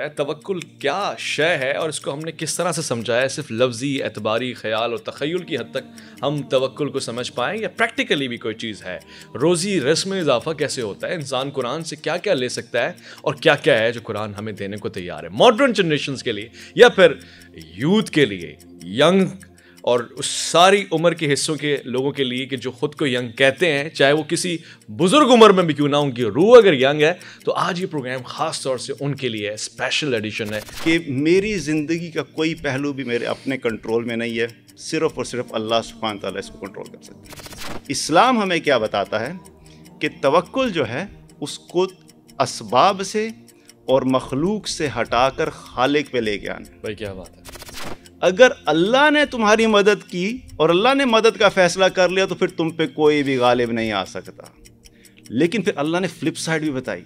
तवक्ल क्या शय है और इसको हमने किस तरह से समझा है सिर्फ लफ्जी एतबारी ख्याल और तखयल की हद तक हम तवक्ल को समझ पाएँ या प्रैक्टिकली भी कोई चीज़ है रोज़ी रस्म में इजाफा कैसे होता है इंसान कुरान से क्या क्या ले सकता है और क्या क्या है जो कुरान हमें देने को तैयार है मॉडर्न जनरेशन के लिए या फिर यूथ के लिए यंग और उस सारी उम्र के हिस्सों के लोगों के लिए कि जो खुद को यंग कहते हैं चाहे वो किसी बुज़ुर्ग उम्र में भी क्यों ना उनकी रूह अगर यंग है तो आज ये प्रोग्राम ख़ास तौर से उनके लिए है स्पेशल एडिशन है कि मेरी ज़िंदगी का कोई पहलू भी मेरे अपने कंट्रोल में नहीं है सिर्फ और सिर्फ अल्लाह सुखान तला इसको कंट्रोल कर सकते हैं इस्लाम हमें क्या बताता है कि तवक्ल जो है उसको असबाब से और मखलूक से हटाकर खालिक पे लेके आना भाई क्या बात है अगर अल्लाह ने तुम्हारी मदद की और अल्लाह ने मदद का फैसला कर लिया तो फिर तुम पे कोई भी गालिब नहीं आ सकता लेकिन फिर अल्लाह ने फ्लिप साइड भी बताई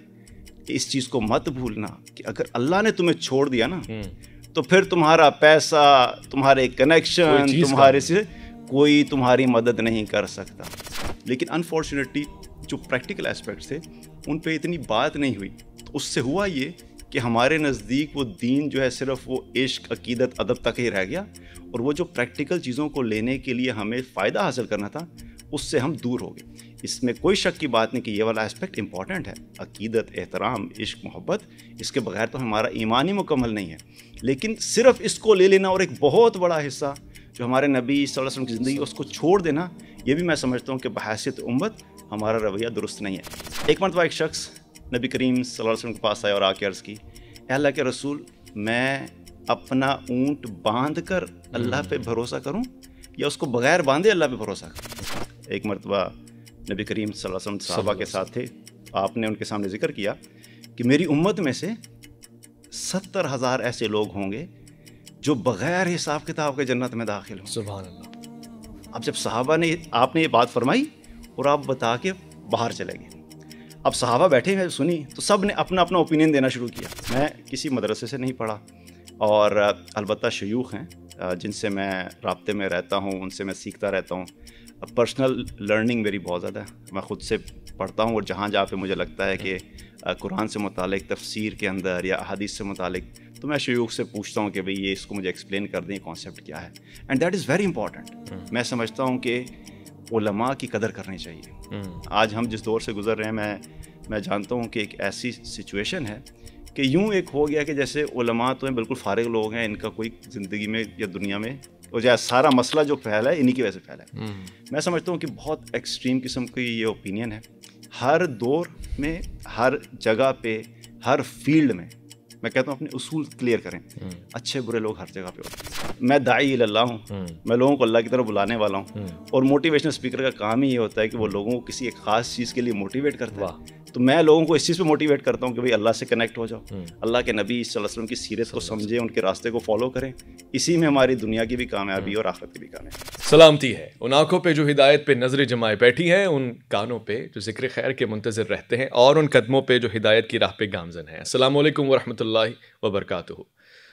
कि इस चीज़ को मत भूलना कि अगर अल्लाह ने तुम्हें छोड़ दिया ना हम्म। तो फिर तुम्हारा पैसा तुम्हारे कनेक्शन तुम्हारे से कोई तुम्हारी मदद नहीं कर सकता लेकिन अनफॉर्चुनेटली जो प्रैक्टिकल एस्पेक्ट्स थे उन पर इतनी बात नहीं हुई तो उससे हुआ ये कि हमारे नज़दीक वो दीन जो है सिर्फ वो इश्क अकीदत अदब तक ही रह गया और वो जो प्रैक्टिकल चीज़ों को लेने के लिए हमें फ़ायदा हासिल करना था उससे हम दूर हो गए इसमें कोई शक की बात नहीं कि ये वाला एस्पेक्ट इंपॉर्टेंट है अकीदत एहतराम इश्क मोहब्बत इसके बगैर तो हमारा ईमान ही मुकम्मल नहीं है लेकिन सिर्फ इसको ले लेना और एक बहुत बड़ा हिस्सा जो हमारे नबी वसल्लम की ज़िंदगी उसको छोड़ देना ये भी मैं समझता हूँ कि बहसीत उम्मत हमारा रवैया दुरुस्त नहीं है एक मरतबा एक शख्स नबी करीम वसल्लम के पास आए और आके अर्ज़ की अल्लाह के रसूल मैं अपना ऊँट बांध कर अल्लाह पे भरोसा करूँ या उसको बगैर बांधे अल्लाह पे भरोसा करूँ एक मरतबा नबी करीम वसल्लम साहबा के साथ थे आपने उनके सामने ज़िक्र किया कि मेरी उम्मत में से सत्तर हज़ार ऐसे लोग होंगे जो बग़ैर हिसाब किताब के जन्नत में दाखिल हों सुबह अल्लाह अब जब साहबा ने आपने ये बात फरमाई और आप बता के बाहर चले गए अब सहाबा बैठे हैं सुनी तो सब ने अपना अपना ओपिनियन देना शुरू किया मैं किसी मदरसे से नहीं पढ़ा और अलबत् शयूख हैं जिनसे मैं रबते में रहता हूँ उनसे मैं सीखता रहता हूँ पर्सनल लर्निंग मेरी बहुत ज़्यादा है मैं ख़ुद से पढ़ता हूँ और जहाँ जहाँ पे मुझे लगता है कि कुरान से मुतक तफसीर के अंदर या अदीस से मुतक तो मैं शयूख से पूछता हूँ कि भाई ये इसको मुझे एक्सप्लेन कर दें कॉन्सेप्ट क्या है and that is very important मैं समझता हूँ कि उलमा की कदर करनी चाहिए हम्म। आज हम जिस दौर से गुज़र रहे हैं मैं मैं जानता हूँ कि एक ऐसी सिचुएशन है कि यूँ एक हो गया कि जैसे उलमा तो हैं बिल्कुल फारग लोग हैं इनका कोई ज़िंदगी में या दुनिया में और जो सारा मसला जो फैला है इन्हीं की वजह से फैला है हम्म। मैं समझता हूँ कि बहुत एक्सट्रीम किस्म की ये ओपिनियन है हर दौर में हर जगह पे हर फील्ड में मैं कहता हूँ अपने उसूल क्लियर करें हम्म। अच्छे बुरे लोग हर जगह पे होते हैं मैं दाई लल्ला हूँ हम्म। मैं लोगों को अल्लाह की तरफ बुलाने वाला हूँ हम्म। और मोटिवेशनल स्पीकर का काम ही ये होता है कि वो लोगों को किसी एक खास चीज़ के लिए मोटिवेट करता है तो मैं लोगों को इस चीज़ पे मोटिवेट करता हूँ कि भाई अल्लाह से कनेक्ट हो जाओ हम्म। अल्लाह के नबी वसल्लम की सीरत को समझें उनके रास्ते को फॉलो करें इसी में हमारी दुनिया की भी कामयाबी और आखिरत की भी कामयाबी सलामती है उन आंखों पर जो हिदायत पे नजरें जमाए बैठी हैं उन कानों पर जो जिक्र खैर के मुंतजर रहते हैं और उन कदमों पर जो हिदायत की राह पे गामजन है असल वरहमल वबरकू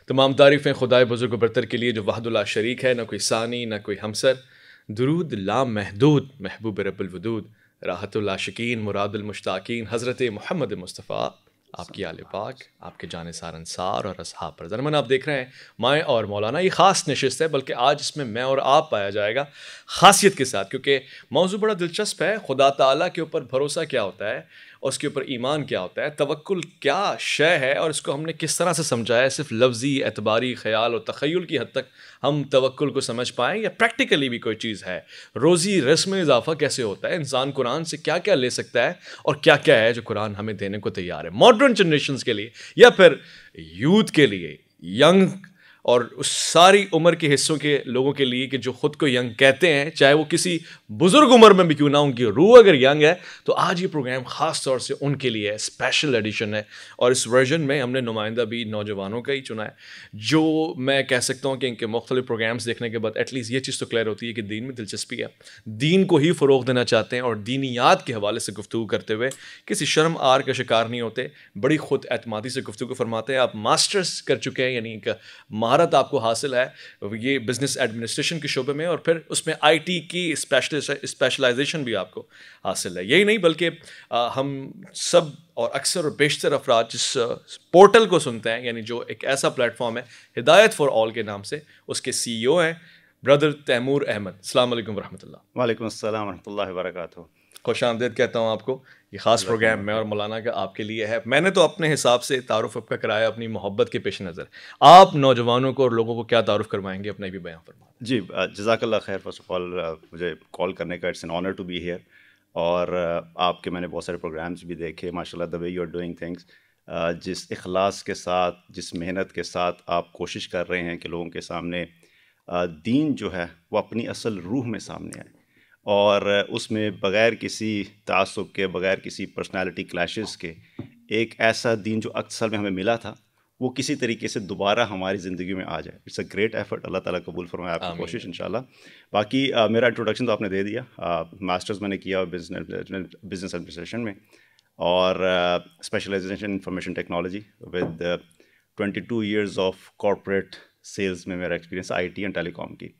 तमाम तारीफ़ें खुदा बुजुर्ग बरतर के लिए जो वाहदुल्ला शरीक है ना कोई सानी ना कोई हमसर दरूद ला महदूद महबूब रबुलवदूद राहतुल्ला शकीन मुरादुलमुश्ताकीन हज़रत महमद मुस्तफ़ा आपकी आल पाक आपके जान सार अनसार और असहा पर जरमन आप देख रहे हैं माएँ और मौलाना ये ख़ास नशस्त है बल्कि आज इसमें मैं और आप पाया जाएगा खासियत के साथ क्योंकि मौजू बड़ा दिलचस्प है खुदा ताली के ऊपर भरोसा क्या होता है और उसके ऊपर ईमान क्या होता है तवक्ल क्या शय है और इसको हमने किस तरह से समझाया सिर्फ लफ्ज़ी एतबारी ख्याल और तखयल की हद तक हम तवक्ल को समझ पाएँ या प्रैक्टिकली भी कोई चीज़ है रोज़ी रस्म इजाफा कैसे होता है इंसान कुरान से क्या क्या ले सकता है और क्या क्या है जो कुरान हमें देने को तैयार है मॉडर्न जनरेशन के लिए या फिर यूथ के लिए यंग और उस सारी उम्र के हिस्सों के लोगों के लिए कि जो खुद को यंग कहते हैं चाहे वो किसी बुज़ुर्ग उम्र में भी क्यों ना उनकी रूह अगर यंग है तो आज ये प्रोग्राम ख़ास तौर से उनके लिए है स्पेशल एडिशन है और इस वर्जन में हमने नुमाइंदा भी नौजवानों का ही चुना है जो मैं कह सकता हूँ कि इनके मुख्तलि प्रोग्राम्स देखने के बाद एटलीस्ट ये चीज़ तो क्लियर होती है कि दीन में दिलचस्पी है दीन को ही फ़रोग देना चाहते हैं और दीनियात के हवाले से गुफ्तु करते हुए किसी शर्म आर का शिकार नहीं होते बड़ी खुद एतमादी से गुफ्तु फरमाते हैं आप मास्टर्स कर चुके हैं यानी एक महारत आपको हासिल है ये बिज़नेस एडमिनिस्ट्रेशन के शोबे में और फिर उसमें आईटी की स्पेशलिस्ट स्पेशलाइजेशन भी आपको हासिल है यही नहीं बल्कि हम सब और अक्सर और बेशतर अफराद जिस पोर्टल को सुनते हैं यानी जो एक ऐसा प्लेटफॉर्म है हिदायत फॉर ऑल के नाम से उसके सी e हैं ब्रदर तैमूर अहमद अल्लाम वरहमल वालेकुम अस्सलाम वरहमल वर्क खुश आमदेद कहता हूँ आपको ये ख़ास प्रोग्राम मैं और मौलाना का आपके लिए है मैंने तो अपने हिसाब से तारुफ आपका कराया अपनी मोहब्बत के पेश नज़र आप नौजवानों को और लोगों को क्या तारुफ़ करवाएंगे अपना भी बयान फरमा जी जजाकल्ला खैर फर्स्ट ऑफ ऑल मुझे कॉल करने का it's an honour to be here और आपके मैंने बहुत सारे प्रोग्राम्स भी देखे माशाल्लाह the way you are doing things जिस इखलास के साथ जिस मेहनत के साथ आप कोशिश कर रहे हैं कि लोगों के सामने दीन जो है वो अपनी असल रूह में सामने आए और उसमें बग़ैर किसी तसब के बग़ैर किसी पर्सनालिटी क्लैशेस के एक ऐसा दिन जो अक्सर में हमें मिला था वो किसी तरीके से दोबारा हमारी ज़िंदगी में आ जाए इट्स अ ग्रेट एफर्ट अल्लाह ताला कबूल फरमाए आपकी कोशिश इन बाकी आ, मेरा इंट्रोडक्शन तो आपने दे दिया आ, मास्टर्स मैंने किया बिजनेस एडमिनिस्ट्रेशन में और specialisation information technology with twenty two years of corporate sales में मेरा experience I T and telecom की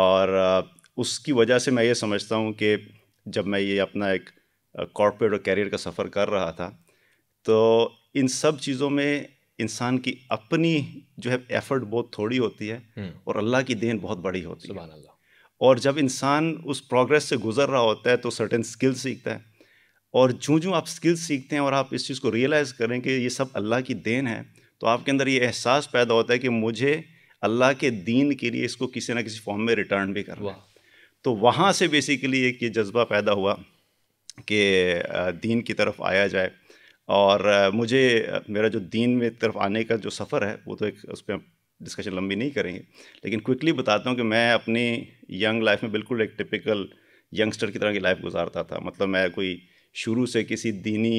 और uh, उसकी वजह से मैं ये समझता हूँ कि जब मैं ये अपना एक कॉरपोरेट और कैरियर का सफ़र कर रहा था तो इन सब चीज़ों में इंसान की अपनी जो है एफर्ट बहुत थोड़ी होती है हम्म। और अल्लाह की देन बहुत बड़ी होती है और जब इंसान उस प्रोग्रेस से गुजर रहा होता है तो सर्टेन स्किल सीखता है और जूँ जूँ आप स्किल सीखते हैं और आप इस चीज़ को रियलाइज़ करें कि ये सब अल्लाह की देन है तो आपके अंदर ये एहसास पैदा होता है कि मुझे अल्लाह के दीन के लिए इसको किसी ना किसी फॉर्म में रिटर्न भी करना है तो वहाँ से बेसिकली एक ये जज्बा पैदा हुआ कि दीन की तरफ आया जाए और मुझे मेरा जो दीन में तरफ आने का जो सफ़र है वो तो एक उस पर डिस्कशन लंबी नहीं करेंगे लेकिन क्विकली बताता हूँ कि मैं अपनी यंग लाइफ में बिल्कुल एक टिपिकल यंगस्टर की तरह की लाइफ गुजारता था मतलब मैं कोई शुरू से किसी दीनी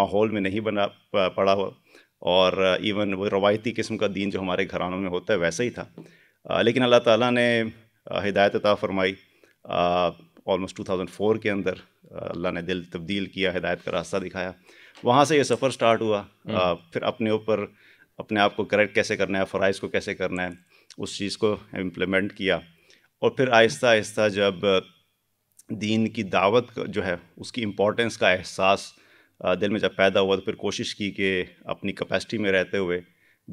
माहौल में नहीं बना पड़ा हुआ और इवन वो रवायती किस्म का दीन जो हमारे घरानों में होता है वैसा ही था लेकिन अल्लाह ताला ने हिदायत ता फरमाई ऑलमोस्ट uh, 2004 के अंदर uh, अल्लाह ने दिल तब्दील किया हिदायत का रास्ता दिखाया वहाँ से ये सफ़र स्टार्ट हुआ आ, हम्म। uh, फिर अपने ऊपर अपने आप को करेक्ट कैसे करना है फ़राइज़ को कैसे करना है उस चीज़ को इम्प्लीमेंट किया और फिर आहिस्ता आहिस्ता जब दीन की दावत जो है उसकी इम्पोर्टेंस का एहसास दिल में जब पैदा हुआ तो फिर कोशिश की कि अपनी कैपेसिटी में रहते हुए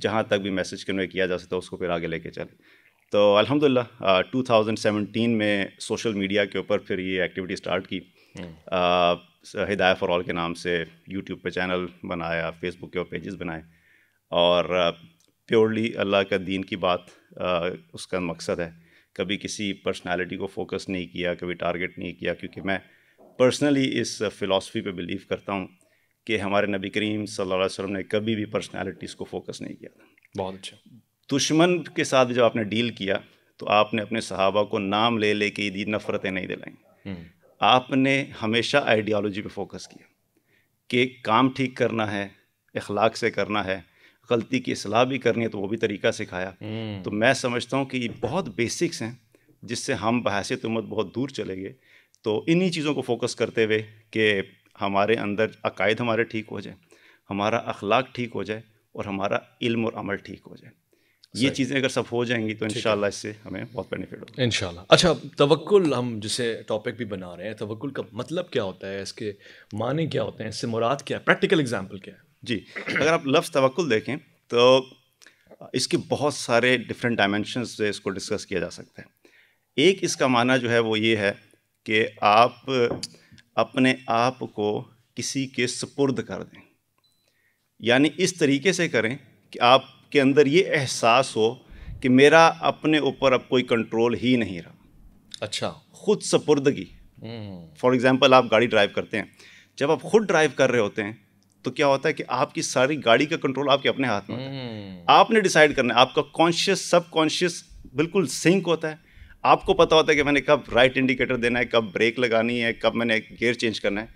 जहाँ तक भी मैसेज कन्वे किया जा सकता है उसको फिर आगे लेके चले तो अल्हम्दुलिल्लाह 2017 में सोशल मीडिया के ऊपर फिर ये एक्टिविटी स्टार्ट की हम्म। हिदायत फॉर ऑल के नाम से यूट्यूब पे चैनल बनाया फेसबुक के ऊपर पेजेस बनाए और प्योरली अल्लाह का दीन की बात आ, उसका मकसद है कभी किसी पर्सनालिटी को फोकस नहीं किया कभी टारगेट नहीं किया क्योंकि मैं पर्सनली इस फ़िलासफ़ी पे बिलीव करता हूँ कि हमारे नबी करीम सल्लल्लाहु अलैहि वसल्लम ने कभी भी पर्सनालिटीज़ को फोकस नहीं किया था बहुत अच्छा दुश्मन के साथ जब आपने डील किया तो आपने अपने सहाबा को नाम ले ले के ईदी नफ़रतें नहीं दिलाई हम्म। आपने हमेशा आइडियालॉजी पे फोकस किया कि काम ठीक करना है इखलाक से करना है गलती की असलाह भी करनी है तो वो भी तरीका सिखाया हम्म। तो मैं समझता हूँ कि ये बहुत बेसिक्स हैं जिससे हम बहसीत उम्मत बहुत दूर चले गए तो इन्हीं चीज़ों को फोकस करते हुए कि हमारे अंदर अकायद हमारे ठीक हो जाए हमारा अखलाक ठीक हो जाए और हमारा इल्म और अमल ठीक हो जाए ये चीज़ें अगर सब हो जाएंगी तो इन इससे हमें बहुत बेनिफिट होगा इन अच्छा तवक्ल हम जिसे टॉपिक भी बना रहे हैं तवक्ल का मतलब क्या होता है इसके माने क्या होते हैं इससे मुराद क्या है प्रैक्टिकल एग्जाम्पल क्या है जी अगर आप लफ्ज़ तवक्ल देखें तो इसके बहुत सारे डिफरेंट डायमेंशन से इसको डिस्कस किया जा सकता है एक इसका माना जो है वो ये है कि आप अपने आप को किसी के सुपुर्द कर दें यानी इस तरीके से करें कि आप के अंदर ये एहसास हो कि मेरा अपने ऊपर अब कोई कंट्रोल ही नहीं रहा अच्छा खुद सपुर्दगी फॉर एग्ज़ाम्पल हम्म। आप गाड़ी ड्राइव करते हैं जब आप खुद ड्राइव कर रहे होते हैं तो क्या होता है कि आपकी सारी गाड़ी का कंट्रोल आपके अपने हाथ में होता है हम्म। आपने डिसाइड करना है आपका कॉन्शियस सब कॉन्शियस बिल्कुल सिंक होता है आपको पता होता है कि मैंने कब राइट इंडिकेटर देना है कब ब्रेक लगानी है कब मैंने गियर चेंज करना है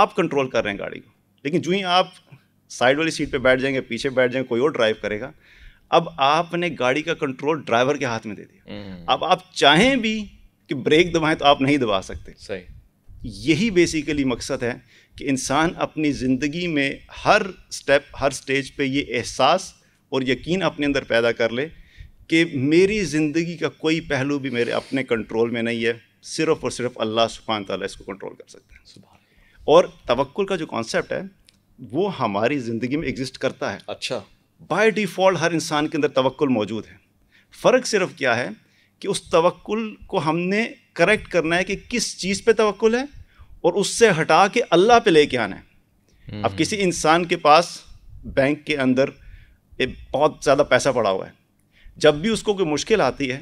आप कंट्रोल कर रहे हैं गाड़ी को लेकिन जो ही आप साइड वाली सीट पे बैठ जाएंगे पीछे बैठ जाएंगे कोई और ड्राइव करेगा अब आपने गाड़ी का कंट्रोल ड्राइवर के हाथ में दे दिया हम्म। अब आप चाहें भी कि ब्रेक दबाएं तो आप नहीं दबा सकते सही यही बेसिकली मकसद है कि इंसान अपनी ज़िंदगी में हर स्टेप हर स्टेज पे ये एहसास और यकीन अपने अंदर पैदा कर ले कि मेरी ज़िंदगी का कोई पहलू भी मेरे अपने कंट्रोल में नहीं है सिर्फ़ और सिर्फ अल्लाह सुबहान तला इसको कंट्रोल कर सकते हैं और तवक्ल का जो कॉन्सेप्ट है वो हमारी ज़िंदगी में एग्जिस्ट करता है अच्छा बाय डिफ़ॉल्ट हर इंसान के अंदर तवक्ल मौजूद है फ़र्क सिर्फ क्या है कि उस तवक्ल को हमने करेक्ट करना है कि किस चीज़ पे तवक्ल है और उससे हटा के अल्लाह पे लेके आना है अब हम्म। किसी इंसान के पास बैंक के अंदर एक बहुत ज़्यादा पैसा पड़ा हुआ है जब भी उसको कोई मुश्किल आती है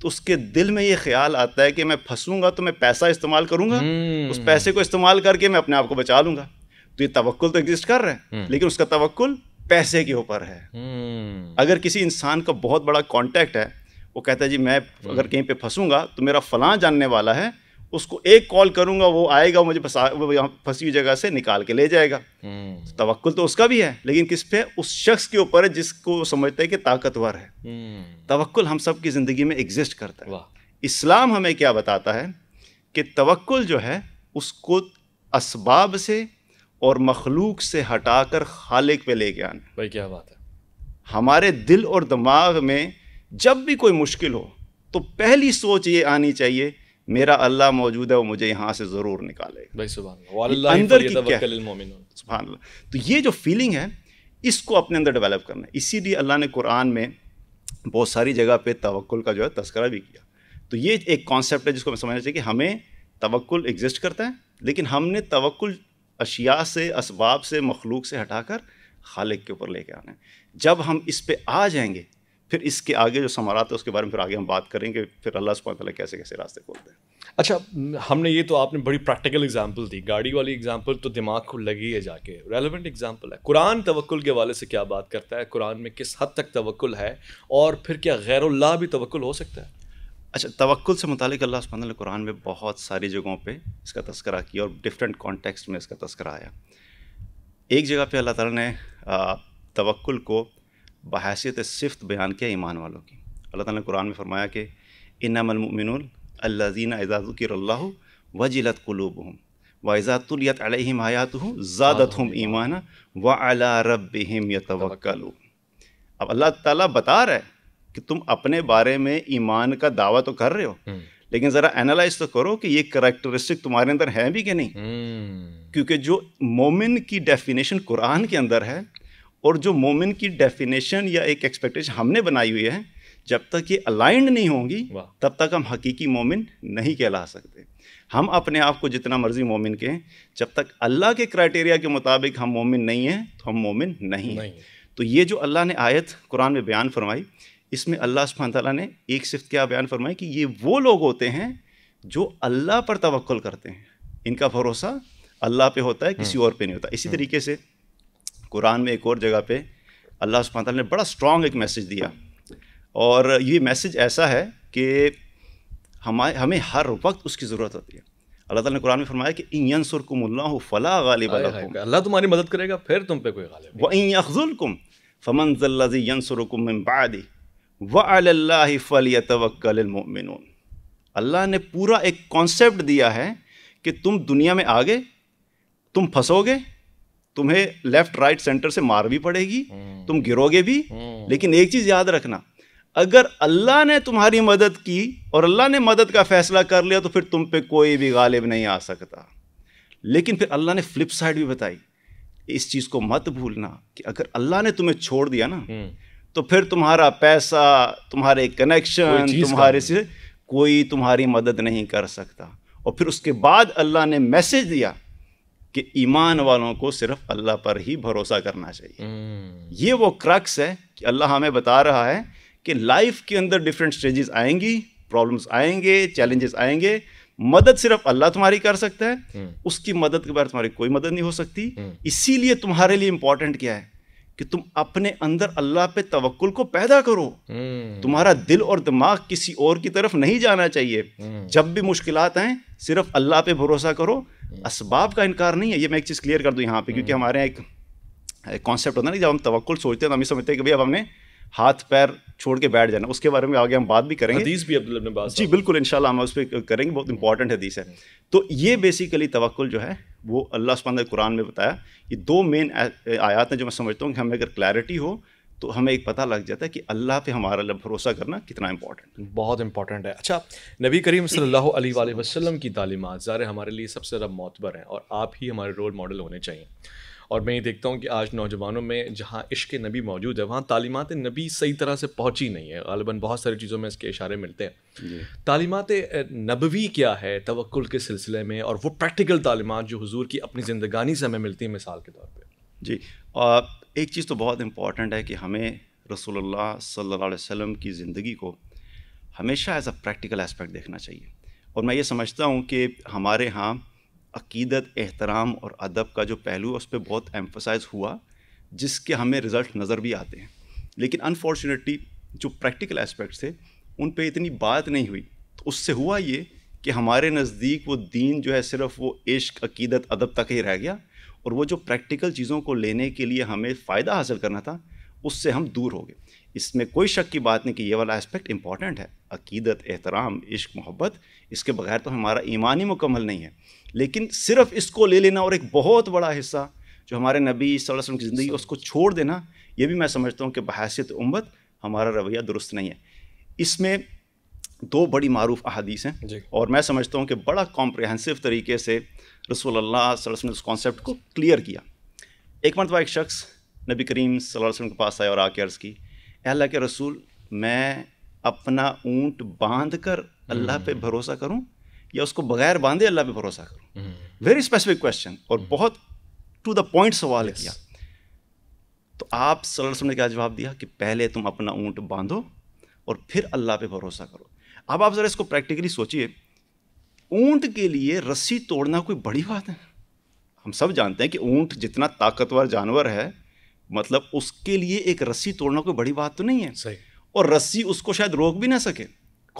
तो उसके दिल में ये ख्याल आता है कि मैं फंसूंगा तो मैं पैसा इस्तेमाल करूंगा हम्म। उस पैसे को इस्तेमाल करके मैं अपने आप को बचा लूंगा तो ये तवक्ल तो एग्जिस्ट कर रहे हैं हम्म। लेकिन उसका तवक्ल पैसे के ऊपर है हम्म। अगर किसी इंसान का बहुत बड़ा कॉन्टैक्ट है वो कहता है जी मैं हम्म। अगर कहीं पे फंसूंगा तो मेरा फलां जानने वाला है उसको एक कॉल करूंगा वो आएगा मुझे वो यहाँ फंसी हुई जगह से निकाल के ले जाएगा तो तवक्ल तो उसका भी है लेकिन किस पे उस शख्स के ऊपर है जिसको समझते है कि ताकतवर है तवक्ल हम सब की ज़िंदगी में एग्जिस्ट करता है इस्लाम हमें क्या बताता है कि तवक्ल जो है उसको इसबाब से और मखलूक से हटाकर खालिक पे लेके आना भाई क्या बात है हमारे दिल और दिमाग में जब भी कोई मुश्किल हो तो पहली सोच ये आनी चाहिए मेरा अल्लाह मौजूद है वो मुझे यहाँ से ज़रूर निकालेगा भाई सुबह अंदर की क्या सुबह तो ये जो फीलिंग है इसको अपने अंदर डेवलप करना है इसीलिए अल्लाह ने कुरान में बहुत सारी जगह पे तवक्ल का जो है तस्करा भी किया तो ये एक कॉन्सेप्ट है जिसको समझना चाहिए कि हमें तवक्ल एग्जिस्ट करता है लेकिन हमने तवक्ल अशिया से इसबाब से मखलूक से हटाकर खालिक के ऊपर लेके आना है जब हम इस पर आ जाएंगे फिर इसके आगे जो समारात है उसके बारे में फिर आगे हम बात करेंगे फिर अल्लाह सुबह कैसे कैसे रास्ते खोलते हैं अच्छा हमने ये तो आपने बड़ी प्रैक्टिकल एग्ज़ाम्पल दी गाड़ी वाली एग्ज़ाम्पल तो दिमाग को लगी है जाके रेलिवेंट एग्ज़ाम्पल है कुरान तवक्ल के वाले से क्या बात करता है कुरान में किस हद तक तवक्ल है और फिर क्या गैरुल्ला भी तवक्ल हो सकता है अच्छा तवक्ल से मुतल अल्लाह ने कुरान में बहुत सारी जगहों पे इसका तस्करा किया और डिफरेंट कॉन्टेक्स्ट में इसका तस्करा आया एक जगह पे अल्लाह ताला ने तवक्ल को बहसीत सिफ्त बयान किया ईमान वालों की अल्लाह ताला ने कुरान में फरमाया कि इनामलमिन अल्लाजीना एजाज़ुकरल्ला कुलूब हूँ व वाइज़ातुलियत अलहम हयात हूँ ज़ादत हम ईमान व अला रब हम अब अल्लाह ताला बता रहे कि तुम अपने बारे में ईमान का दावा तो कर रहे हो हम्म। लेकिन ज़रा एनालाइज तो करो कि ये करेक्टरिस्टिक तुम्हारे अंदर है भी कि नहीं हम्म। क्योंकि जो मोमिन की डेफिनेशन कुरान के अंदर है और जो मोमिन की डेफिनेशन या एक एक्सपेक्टेशन हमने बनाई हुई है जब तक ये अलाइंड नहीं होंगी तब तक हम हकीकी मोमिन नहीं कहला सकते हम अपने आप को जितना मर्जी मोमिन कहें जब तक अल्लाह के क्राइटेरिया के मुताबिक हम मोमिन नहीं हैं तो हम मोमिन नहीं, नहीं। तो ये जो अल्लाह ने आयत कुरान में बयान फरमाई इसमें अल्लाह सुबहान ने एक सिफ्त क्या बयान फरमाया कि ये वो लोग होते हैं जो अल्लाह पर तवक्ल करते हैं इनका भरोसा अल्लाह पे होता है हम्म। किसी और पे नहीं होता इसी हम्म। तरीके से कुरान में एक और जगह पे अल्लाह सुबहान ने बड़ा स्ट्रॉन्ग एक मैसेज दिया और ये मैसेज ऐसा है कि हमारे हमें हर वक्त उसकी ज़रूरत होती है अल्लाह ताला ने कुरान में फरमाया कि इन यंसुरकुमुल्लाह फला गालिब लकुम अल्लाह तुम्हारी मदद करेगा फिर तुम पे कोई गालिब व इन यखजुलकुम फमन जल्लजी यंसुरकुम मिन बादी व अल्लाह अल्लाह ने पूरा एक कॉन्सेप्ट दिया है कि तुम दुनिया में आगे तुम फंसोगे तुम्हें लेफ्ट राइट सेंटर से मार भी पड़ेगी हम्म। तुम गिरोगे भी हम्म। लेकिन एक चीज़ याद रखना अगर अल्लाह ने तुम्हारी मदद की और अल्लाह ने मदद का फैसला कर लिया तो फिर तुम पे कोई भी गालिब नहीं आ सकता लेकिन फिर अल्लाह ने फ्लिप साइड भी बताई इस चीज़ को मत भूलना कि अगर अल्लाह ने तुम्हें छोड़ दिया ना हम्म। तो फिर तुम्हारा पैसा तुम्हारे कनेक्शन तुम्हारे से कोई तुम्हारी मदद नहीं कर सकता और फिर उसके बाद अल्लाह ने मैसेज दिया कि ईमान वालों को सिर्फ अल्लाह पर ही भरोसा करना चाहिए हम्म। ये वो क्रक्स है कि अल्लाह हमें बता रहा है कि लाइफ के अंदर डिफरेंट स्टेजेस आएंगी प्रॉब्लम्स आएंगे चैलेंजेस आएंगे मदद सिर्फ अल्लाह तुम्हारी कर सकता है हम्म। उसकी मदद के बारे तुम्हारी कोई मदद नहीं हो सकती हम्म। इसीलिए तुम्हारे लिए इंपॉर्टेंट क्या है कि तुम अपने अंदर अल्लाह पे तवक्ल को पैदा करो हम्म। तुम्हारा दिल और दिमाग किसी और की तरफ नहीं जाना चाहिए हम्म। जब भी मुश्किल आए सिर्फ अल्लाह पे भरोसा करो इसबाब हम्म। का इनकार नहीं है ये मैं एक चीज़ क्लियर कर दूँ यहाँ पे क्योंकि हमारे यहाँ एक कॉन्सेप्ट होता है ना जब हम तवक्ल सोचते हैं तो हम ये समझते हैं कि भाई अब हमने हाथ पैर छोड़ के बैठ जाना उसके बारे में आगे हम बात भी करेंगे हदीस भी अब्दुल बात जी बिल्कुल इन हम उस पर करेंगे बहुत इंपॉर्टेंट हदीस है तो ये बेसिकली तवक्ल जो है वो अल्लाह सुबह कुरान में बताया ये दो मेन आयात हैं जो मैं समझता हूँ कि हमें अगर क्लैरिटी हो तो हमें एक पता लग जाता है कि अल्लाह पे हमारा भरोसा करना कितना इंपॉर्टेंट बहुत इंपॉर्टेंट है अच्छा नबी करीम सल्लल्लाहु अलैहि वसल्लम की तालीमत ज़ाहिर हमारे लिए सबसे ज़्यादा मोतबर हैं और आप ही हमारे रोल मॉडल होने चाहिए और मैं ये देखता हूँ कि आज नौजवानों में जहाँ इश्क नबी मौजूद है वहाँ तालीमत नबी सही तरह से पहुँची नहीं है गालबा बहुत सारी चीज़ों में इसके इशारे मिलते हैं तालीमत नबवी क्या है तवक्ल के सिलसिले में और वो प्रैक्टिकल तालीमत जो हजूर की अपनी ज़िंदगानी से हमें मिलती है मिसाल के तौर पर जी एक चीज़ तो बहुत इम्पॉर्टेंट है कि हमें रसोल्ला सल्ला वसम की ज़िंदगी को हमेशा एज अ प्रैक्टिकल एस्पेक्ट देखना चाहिए और मैं ये समझता हूँ कि हमारे यहाँ अकीदत एहतराम और अदब का जो पहलू है उस पर बहुत एम्फोसाइज हुआ जिसके हमें रिज़ल्ट नज़र भी आते हैं लेकिन अनफॉर्चुनेटली जो प्रैक्टिकल एस्पेक्ट्स थे उन पर इतनी बात नहीं हुई तो उससे हुआ ये कि हमारे नज़दीक वो दीन जो है सिर्फ वो इश्क अकीदत अदब तक ही रह गया और वो जो प्रैक्टिकल चीज़ों को लेने के लिए हमें फ़ायदा हासिल करना था उससे हम दूर हो गए इसमें कोई शक की बात नहीं कि ये वाला एस्पेक्ट इम्पॉर्टेंट है अकीदत एहतराम इश्क मोहब्बत इसके बगैर तो हमारा ईमान ही मुकम्मल नहीं है लेकिन सिर्फ इसको ले लेना और एक बहुत बड़ा हिस्सा जो हमारे नबी वसल्लम की ज़िंदगी उसको छोड़ देना ये भी मैं समझता हूँ कि बहसीत उम्मत हमारा रवैया दुरुस्त नहीं है इसमें दो बड़ी मरूफ अहादीस हैं और मैं समझता हूँ कि बड़ा कॉम्प्रहेंसिव तरीके से रसूल वसल्लम ने उस कॉन्सेप्ट को क्लियर किया एक मरतबा एक शख्स नबी करीम वसल्लम के पास आया और आके अर्ज़ की अल्लाह के रसूल मैं अपना ऊँट बांध कर अल्लाह पे हम्म। भरोसा करूँ या उसको बगैर बांधे अल्लाह पे भरोसा करो वेरी स्पेसिफिक क्वेश्चन और हम्म। बहुत टू द पॉइंट सवाल yes. किया तो आप अलैहि ने क्या जवाब दिया कि पहले तुम अपना ऊँट बांधो और फिर अल्लाह पे भरोसा करो अब आप ज़रा इसको प्रैक्टिकली सोचिए ऊँट के लिए रस्सी तोड़ना कोई बड़ी बात है हम सब जानते हैं कि ऊँट जितना ताकतवर जानवर है मतलब उसके लिए एक रस्सी तोड़ना कोई बड़ी बात तो नहीं है सही और रस्सी उसको शायद रोक भी ना सके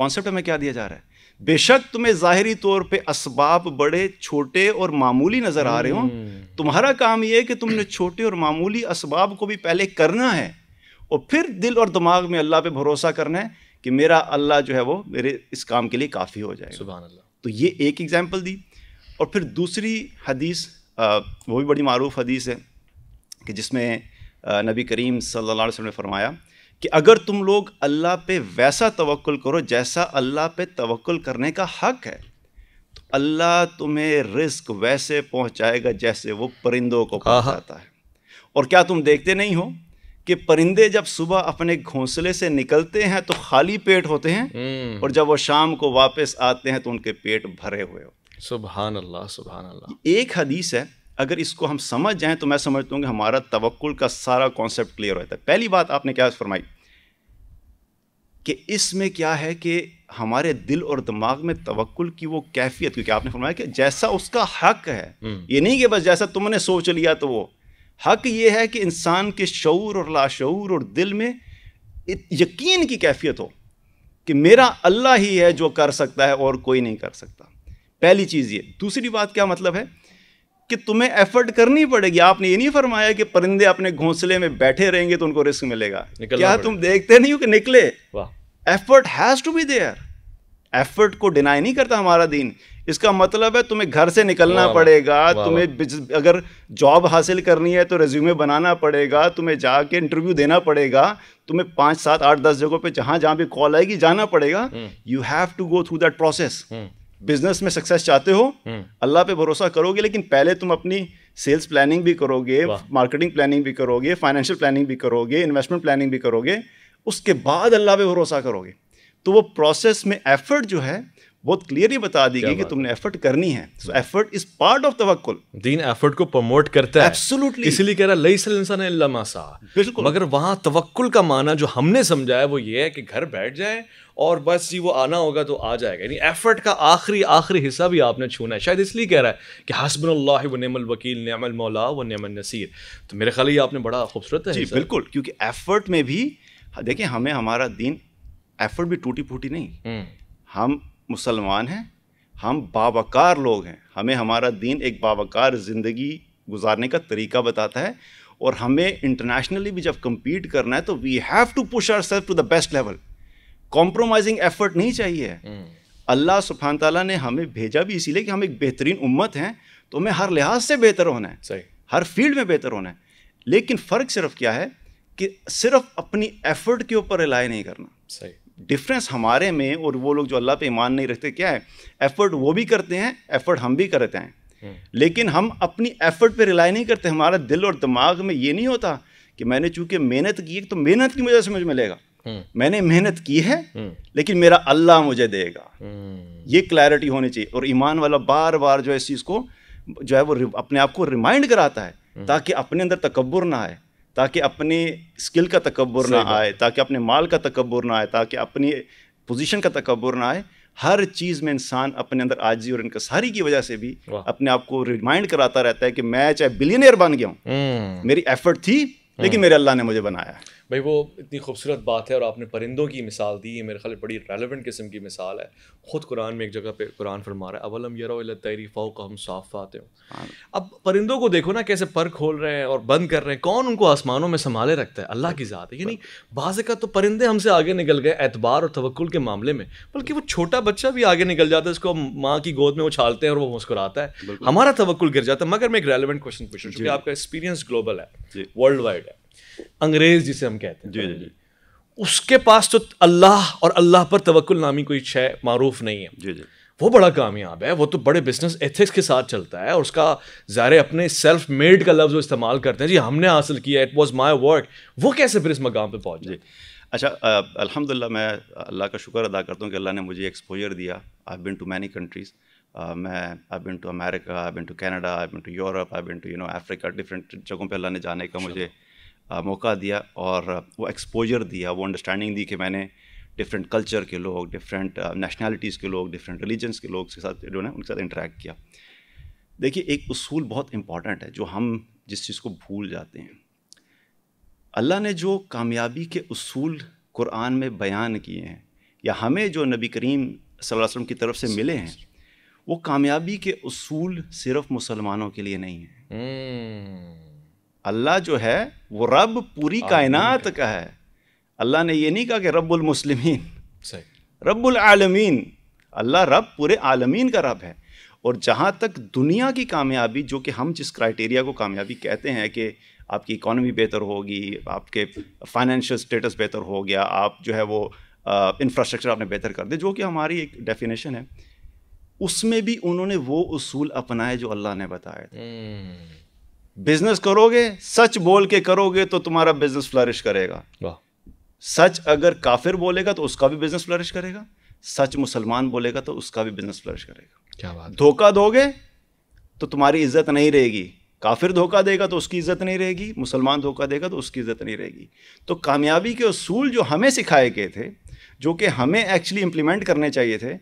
कॉन्सेप्ट हमें क्या दिया जा रहा है बेशक तुम्हें ज़ाहरी तौर पे इसबाब बड़े छोटे और मामूली नज़र आ रहे हो हम्म। तुम्हारा काम यह है कि तुमने छोटे और मामूली इसबाब को भी पहले करना है और फिर दिल और दिमाग में अल्लाह पे भरोसा करना है कि मेरा अल्लाह जो है वो मेरे इस काम के लिए काफ़ी हो जाएगा सुबह अल्लाह तो ये एक एग्ज़ाम्पल दी और फिर दूसरी हदीस वो भी बड़ी मरूफ हदीस है कि जिसमें नबी करीम सल्लल्लाहु अलैहि वसल्लम ने फरमाया कि अगर तुम लोग अल्लाह पे वैसा तवक्ल करो जैसा अल्लाह पे तवक्ल करने का हक है तो अल्लाह तुम्हें रिस्क वैसे पहुंचाएगा जैसे वो परिंदों को पहुंचाता है और क्या तुम देखते नहीं हो कि परिंदे जब सुबह अपने घोंसले से निकलते हैं तो खाली पेट होते हैं हम्म। और जब वो शाम को वापस आते हैं तो उनके पेट भरे हुए होते सुबह सुबहान अल्लाह सुबहान अल्लाह एक हदीस है अगर इसको हम समझ जाएं तो मैं समझता हूँ कि हमारा तवक्ल का सारा कॉन्सेप्ट क्लियर होता है पहली बात आपने क्या फरमाई कि इसमें क्या है कि हमारे दिल और दिमाग में तवक्ल की वो कैफियत क्योंकि आपने फरमाया कि जैसा उसका हक है हम्म। ये नहीं कि बस जैसा तुमने सोच लिया तो वो हक ये है कि इंसान के शूर और लाशूर और दिल में यकीन की कैफियत हो कि मेरा अल्लाह ही है जो कर सकता है और कोई नहीं कर सकता पहली चीज़ ये दूसरी बात क्या मतलब है कि तुम्हें एफर्ट करनी पड़ेगी आपने ये नहीं फरमाया कि परिंदे अपने घोंसले में बैठे रहेंगे तो उनको रिस्क मिलेगा क्या तुम देखते नहीं हो कि निकले effort has to be there effort को डिनाई नहीं करता हमारा दिन इसका मतलब है तुम्हें घर से निकलना पड़ेगा तुम्हें अगर जॉब हासिल करनी है तो रेज्यूमे बनाना पड़ेगा तुम्हें जाके इंटरव्यू देना पड़ेगा तुम्हें पांच सात आठ दस जगहों पे जहां जहां भी कॉल आएगी जाना पड़ेगा you have to go through that process business में सक्सेस चाहते हो हम्म। अल्लाह पे भरोसा करोगे लेकिन पहले तुम अपनी सेल्स प्लानिंग भी करोगे मार्केटिंग प्लानिंग भी करोगे फाइनेंशियल प्लानिंग भी करोगे इन्वेस्टमेंट प्लानिंग भी करोगे उसके बाद अल्लाह पे भरोसा करोगे तो वो प्रोसेस में एफर्ट जो है बहुत क्लियरली बता दी गई कि तुमने एफर्ट करनी है so effort is part of तवक्कुल दीन एफर्ट को प्रमोट करता है एब्सोल्युटली इसलिए कह रहा है लैसल इंसान इल्ला मासा बिल्कुल मगर वहां तवक्कुल का माना जो हमने समझा है वो ये है कि घर बैठ जाए और बस जी वो आना होगा तो आ जाएगा यानी एफर्ट का आखिरी आखिरी हिस्सा भी आपने छूना है शायद इसलिए कह रहा है कि हसबन व नमल वकील नमल मौला व नमल नसीर तो मेरे ख्याल ये आपने बड़ा खूबसूरत है जी बिल्कुल क्योंकि एफर्ट में भी देखिए हमें हमारा दीन एफर्ट भी टूटी फूटी नहीं हम्म। हम मुसलमान हैं हम बावकार लोग हैं हमें हमारा दीन एक बावकार ज़िंदगी गुजारने का तरीका बताता है और हमें इंटरनेशनली भी जब कम्पीट करना है तो we have to push our self to the best level compromising effort नहीं चाहिए हम्म। अल्लाह सुबहान तला ने हमें भेजा भी इसीलिए कि हम एक बेहतरीन उम्मत हैं तो हमें हर लिहाज से बेहतर होना है सही हर फील्ड में बेहतर होना है लेकिन फ़र्क सिर्फ क्या है कि सिर्फ अपनी एफर्ट के ऊपर रिलाई नहीं करना सही डिफरेंस हमारे में और वो लोग जो अल्लाह पे ईमान नहीं रखते क्या है एफर्ट वो भी करते हैं एफर्ट हम भी करते हैं हम्म। लेकिन हम अपनी एफर्ट पे रिलाई नहीं करते हमारा दिल और दिमाग में ये नहीं होता कि मैंने चूंकि मेहनत की है तो मेहनत की वजह से मुझे मिलेगा हम्म। मैंने मेहनत की है हम्म। लेकिन मेरा अल्लाह मुझे देगा ये क्लैरिटी होनी चाहिए और ईमान वाला बार बार जो है इस चीज़ को जो है वो अपने आप को रिमाइंड कराता है ताकि अपने अंदर तकबर ना आए ताकि अपने स्किल का तकबर ना आए ताकि अपने माल का तकबर ना आए ताकि अपनी पोजीशन का तकबर ना आए हर चीज़ में इंसान अपने अंदर आजी और इनका सारी की वजह से भी अपने आप को रिमाइंड कराता रहता है कि मैं चाहे बिलियनियर बन गया हूँ हम्म। मेरी एफर्ट थी लेकिन हम्म। मेरे अल्लाह ने मुझे बनाया भाई वो इतनी खूबसूरत बात है और आपने परिंदों की मिसाल दी है मेरे ख्याल बड़ी रेलिवेंट किस्म की मिसाल है ख़ुद कुरान में एक जगह पे कुरान फरमा रहा है अवलम यर तहरी फ़ौक हम साफ़ आते हो हाँ। अब परिंदों को देखो ना कैसे पर खोल रहे हैं और बंद कर रहे हैं कौन उनको आसमानों में संभाले रखता है अल्लाह की ज़ात है यानी बाज़ का तो परिंदे हमसे आगे निकल गए एतबार और तवक्ल के मामले में बल्कि वो छोटा बच्चा भी आगे निकल जाता है उसको माँ की गोद में उछालते हैं और वो मुस्कुराता है हमारा तवक्ल गिर जाता है मगर मैं एक रेलिवेंट क्वेश्चन पूछूँ क्योंकि आपका एक्सपीरियंस ग्लोबल है वर्ल्ड वाइड है अंग्रेज जिसे हम कहते हैं जी जी उसके पास तो अल्लाह और अल्लाह पर तवक्ल नामी कोई शय मरूफ नहीं है जी जी वो बड़ा कामयाब है वो तो बड़े बिजनेस एथिक्स के साथ चलता है और उसका ज़ाहिर अपने सेल्फ मेड का लफ्ज़ इस्तेमाल करते हैं जी हमने हासिल किया इट वॉज माई वर्क वो कैसे फिर इस मकाम पर पहुँच जाए अच्छा अल्हम्दुलिल्लाह मैं अल्लाह का शुक्र अदा करता हूँ कि अल्लाह ने मुझे एक्सपोजर दिया I been to many countries मैं I been to America I been to Canada I been to Europe I been to you know Africa different जगहों पर अल्लाह ने जाने का अच्छा। मुझे मौका दिया और वो एक्सपोजर दिया वो अंडरस्टैंडिंग दी कि मैंने डिफरेंट कल्चर के लोग डिफरेंट नेशनैलिटीज़ के लोग डिफरेंट रिलीजन्स के लोग के साथ जो है उनके साथ इंटरेक्ट किया देखिए एक उसूल बहुत इंपॉर्टेंट है जो हम जिस चीज़ को भूल जाते हैं अल्लाह ने जो कामयाबी के उसूल कुरान में बयान किए हैं या हमें जो नबी करीम सल्लल्लाहु अलैहि वसल्लम की तरफ से मिले हैं वो कामयाबी के उसूल सिर्फ मुसलमानों के लिए नहीं हैं हम्म। अल्लाह जो है वो रब पूरी कायनात का है अल्लाह ने ये नहीं कहा कि रब्बुल मुस्लिमीन रब्बुल आलमीन अल्लाह रब पूरे आलमीन का रब है और जहाँ तक दुनिया की कामयाबी जो कि हम जिस क्राइटेरिया को कामयाबी कहते हैं कि आपकी इकॉनमी बेहतर होगी आपके फाइनेंशियल स्टेटस बेहतर हो गया आप जो है वो इंफ्रास्ट्रक्चर आपने बेहतर कर दिया जो कि हमारी एक डेफिनेशन है उसमें भी उन्होंने वो उसूल अपनाए जो अल्लाह ने बताए थे बिजनेस करोगे सच बोल के करोगे तो तुम्हारा बिजनेस फ्लरिश करेगा सच अगर काफिर बोलेगा तो उसका भी बिजनेस फ्लरिश करेगा सच मुसलमान बोलेगा तो उसका भी बिजनेस फ्लरिश करेगा क्या बात धोखा दोगे तो तुम्हारी इज्जत नहीं रहेगी काफिर धोखा देगा तो उसकी इज्जत नहीं रहेगी मुसलमान धोखा देगा तो उसकी इज्जत नहीं रहेगी तो कामयाबी के असूल जो हमें सिखाए गए थे जो कि हमें एक्चुअली इम्प्लीमेंट करने चाहिए थे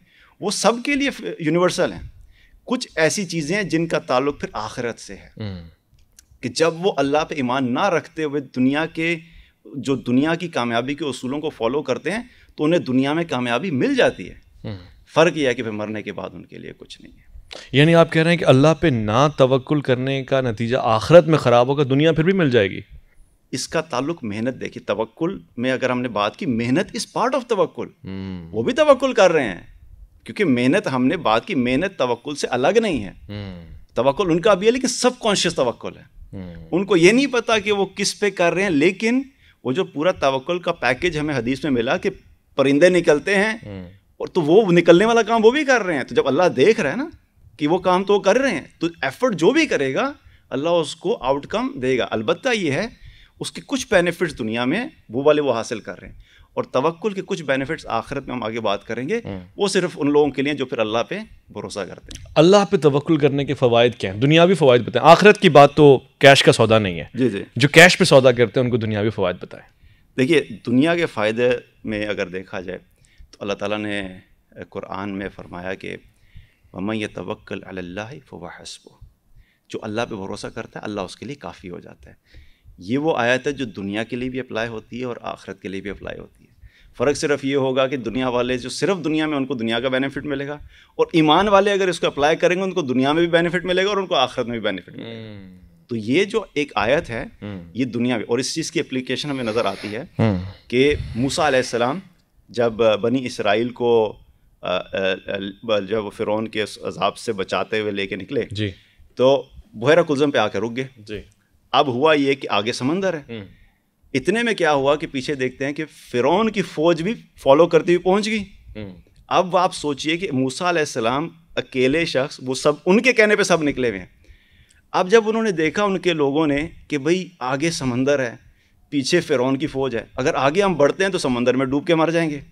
वो सब के लिए यूनिवर्सल हैं कुछ ऐसी चीज़ें हैं जिनका ताल्लुक फिर आखिरत से है हम्म। कि जब वो अल्लाह पे ईमान ना रखते हुए दुनिया के जो दुनिया की कामयाबी के असूलों को फॉलो करते हैं तो उन्हें दुनिया में कामयाबी मिल जाती है हम्म। फ़र्क यह है कि फिर मरने के बाद उनके लिए कुछ नहीं है यानी आप कह रहे हैं कि अल्लाह पे ना तवक्ल करने का नतीजा आखिरत में ख़राब होगा दुनिया फिर भी मिल जाएगी इसका ताल्लुक मेहनत देखिए तवक्ल में अगर हमने बात की मेहनत इस पार्ट ऑफ तवक्ल वो भी तवक्ल कर रहे हैं क्योंकि मेहनत हमने बात की मेहनत तवक्ल से अलग नहीं है हम्म। तवक्ल उनका भी है लेकिन सब कॉन्शियस तवक्ल है हम्म। उनको ये नहीं पता कि वो किस पे कर रहे हैं लेकिन वो जो पूरा तवक्ल का पैकेज हमें हदीस में मिला कि परिंदे निकलते हैं हम्म। और तो वो निकलने वाला काम वो भी कर रहे हैं तो जब अल्लाह देख रहा है ना कि वो काम तो वो कर रहे हैं तो एफर्ट जो भी करेगा अल्लाह उसको आउटकम देगा अलबत्ता ये है उसके कुछ बेनिफिट्स दुनिया में वो वाले वो हासिल कर रहे हैं और तवक्ल के कुछ बेनिफिट्स आखिरत में हम आगे बात करेंगे हम्म। वो सिर्फ उन लोगों के लिए जो फिर अल्लाह पे भरोसा करते हैं अल्लाह पे तवक्ल करने के फवायद क्या हैं दुनियावी फ़वाद बताएं आखिरत की बात तो कैश का सौदा नहीं है जी जी जो कैश पे सौदा करते हैं उनको दुनियावी फवायद बताएं देखिए दुनिया के फ़ायदे में अगर देखा जाए तो अल्लाह ताला ने कुरान में फ़रमाया कि ये तवक्ल अल्लाह हसबो जो अल्लाह पे भरोसा करता है अल्लाह उसके लिए काफ़ी हो जाता है ये वो आयत है जो दुनिया के लिए भी अप्लाई होती है और आखरत के लिए भी अप्लाई होती है फ़र्क सिर्फ ये होगा कि दुनिया वाले जो सिर्फ दुनिया में उनको दुनिया का बेनिफिट मिलेगा और ईमान वाले अगर इसको अप्लाई करेंगे उनको दुनिया में भी बेनिफिट मिलेगा और उनको आखिरत में भी बेनिफिट मिलेगा हम्म। तो ये जो एक आयत है हम्म। ये दुनिया में और इस चीज़ की एप्लीकेशन हमें नज़र आती है हम्म। कि मूसा आसमाम जब बनी इसराइल को जब फ़िरौन के अजाब से बचाते हुए लेके निकले जी तो बहरा कुलजम पे आकर रुक गए जी अब हुआ ये कि आगे समंदर है इतने में क्या हुआ कि पीछे देखते हैं कि फिरौन की फौज भी फॉलो करती हुई पहुंच गई हम्म। अब आप सोचिए कि मूसा सलाम अकेले शख्स वो सब उनके कहने पे सब निकले हुए हैं अब जब उन्होंने देखा उनके लोगों ने कि भाई आगे समंदर है पीछे फिरौन की फ़ौज है अगर आगे हम बढ़ते हैं तो समंदर में डूब के मर जाएंगे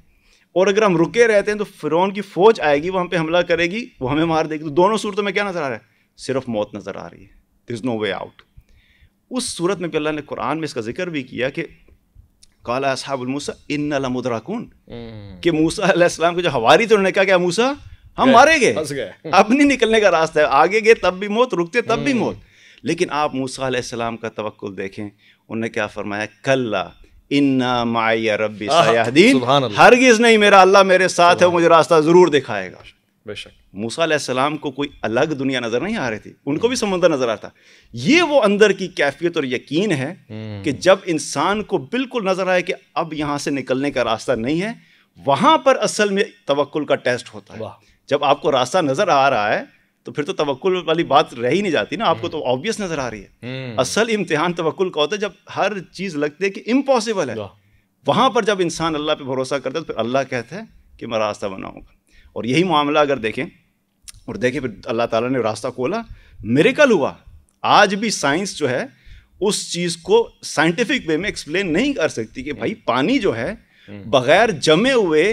और अगर हम रुके रहते हैं तो फिरौन की फ़ौज आएगी वो हम पे हमला करेगी वो हमें मार देगी तो दोनों सूरतों में क्या नज़र आ रहा है सिर्फ मौत नज़र आ रही है there is no way out उस सूरत में भी अल्लाह ने कुरान में इसका जिक्र भी किया कि काला असहाबुलमूसा इन मुदराकून हम्म। कि मूसा को के जो हवारी थे उन्होंने कहा क्या मूसा हम मारे गए अब नहीं निकलने का रास्ता है आगे गए तब भी मौत रुकते तब भी हम्म। मौत लेकिन आप मूसा का तवक्ल देखें उन्होंने क्या फरमाया कल्ला इन्ना माया रबी हरगिज़ नहीं मेरा अल्लाह मेरे साथ है मुझे रास्ता ज़रूर दिखाएगा बेशक मूसा सलाम को कोई अलग दुनिया नज़र नहीं आ रही थी उनको भी समंदर नज़र आता ये वो अंदर की कैफियत और यकीन है हम्म। कि जब इंसान को बिल्कुल नज़र आए कि अब यहां से निकलने का रास्ता नहीं है वहां पर असल में तवक्ल का टेस्ट होता है जब आपको रास्ता नज़र आ रहा है तो फिर तो तवक्ल वाली बात रह ही नहीं जाती ना आपको हम्म। तो ऑब्वियस नज़र आ रही है हम्म। असल इम्तिहान तवक्ल का होता है जब हर चीज़ लगती है कि इम्पॉसिबल है वहां पर जब इंसान अल्लाह पर भरोसा करता है तो फिर अल्लाह कहता है कि मैं रास्ता बनाऊंगा और यही मामला अगर देखें और देखें फिर अल्लाह ताला ने रास्ता खोला मेरेकल हुआ आज भी साइंस जो है उस चीज़ को साइंटिफिक वे में एक्सप्लेन नहीं कर सकती कि भाई पानी जो है हम्म। बगैर जमे हुए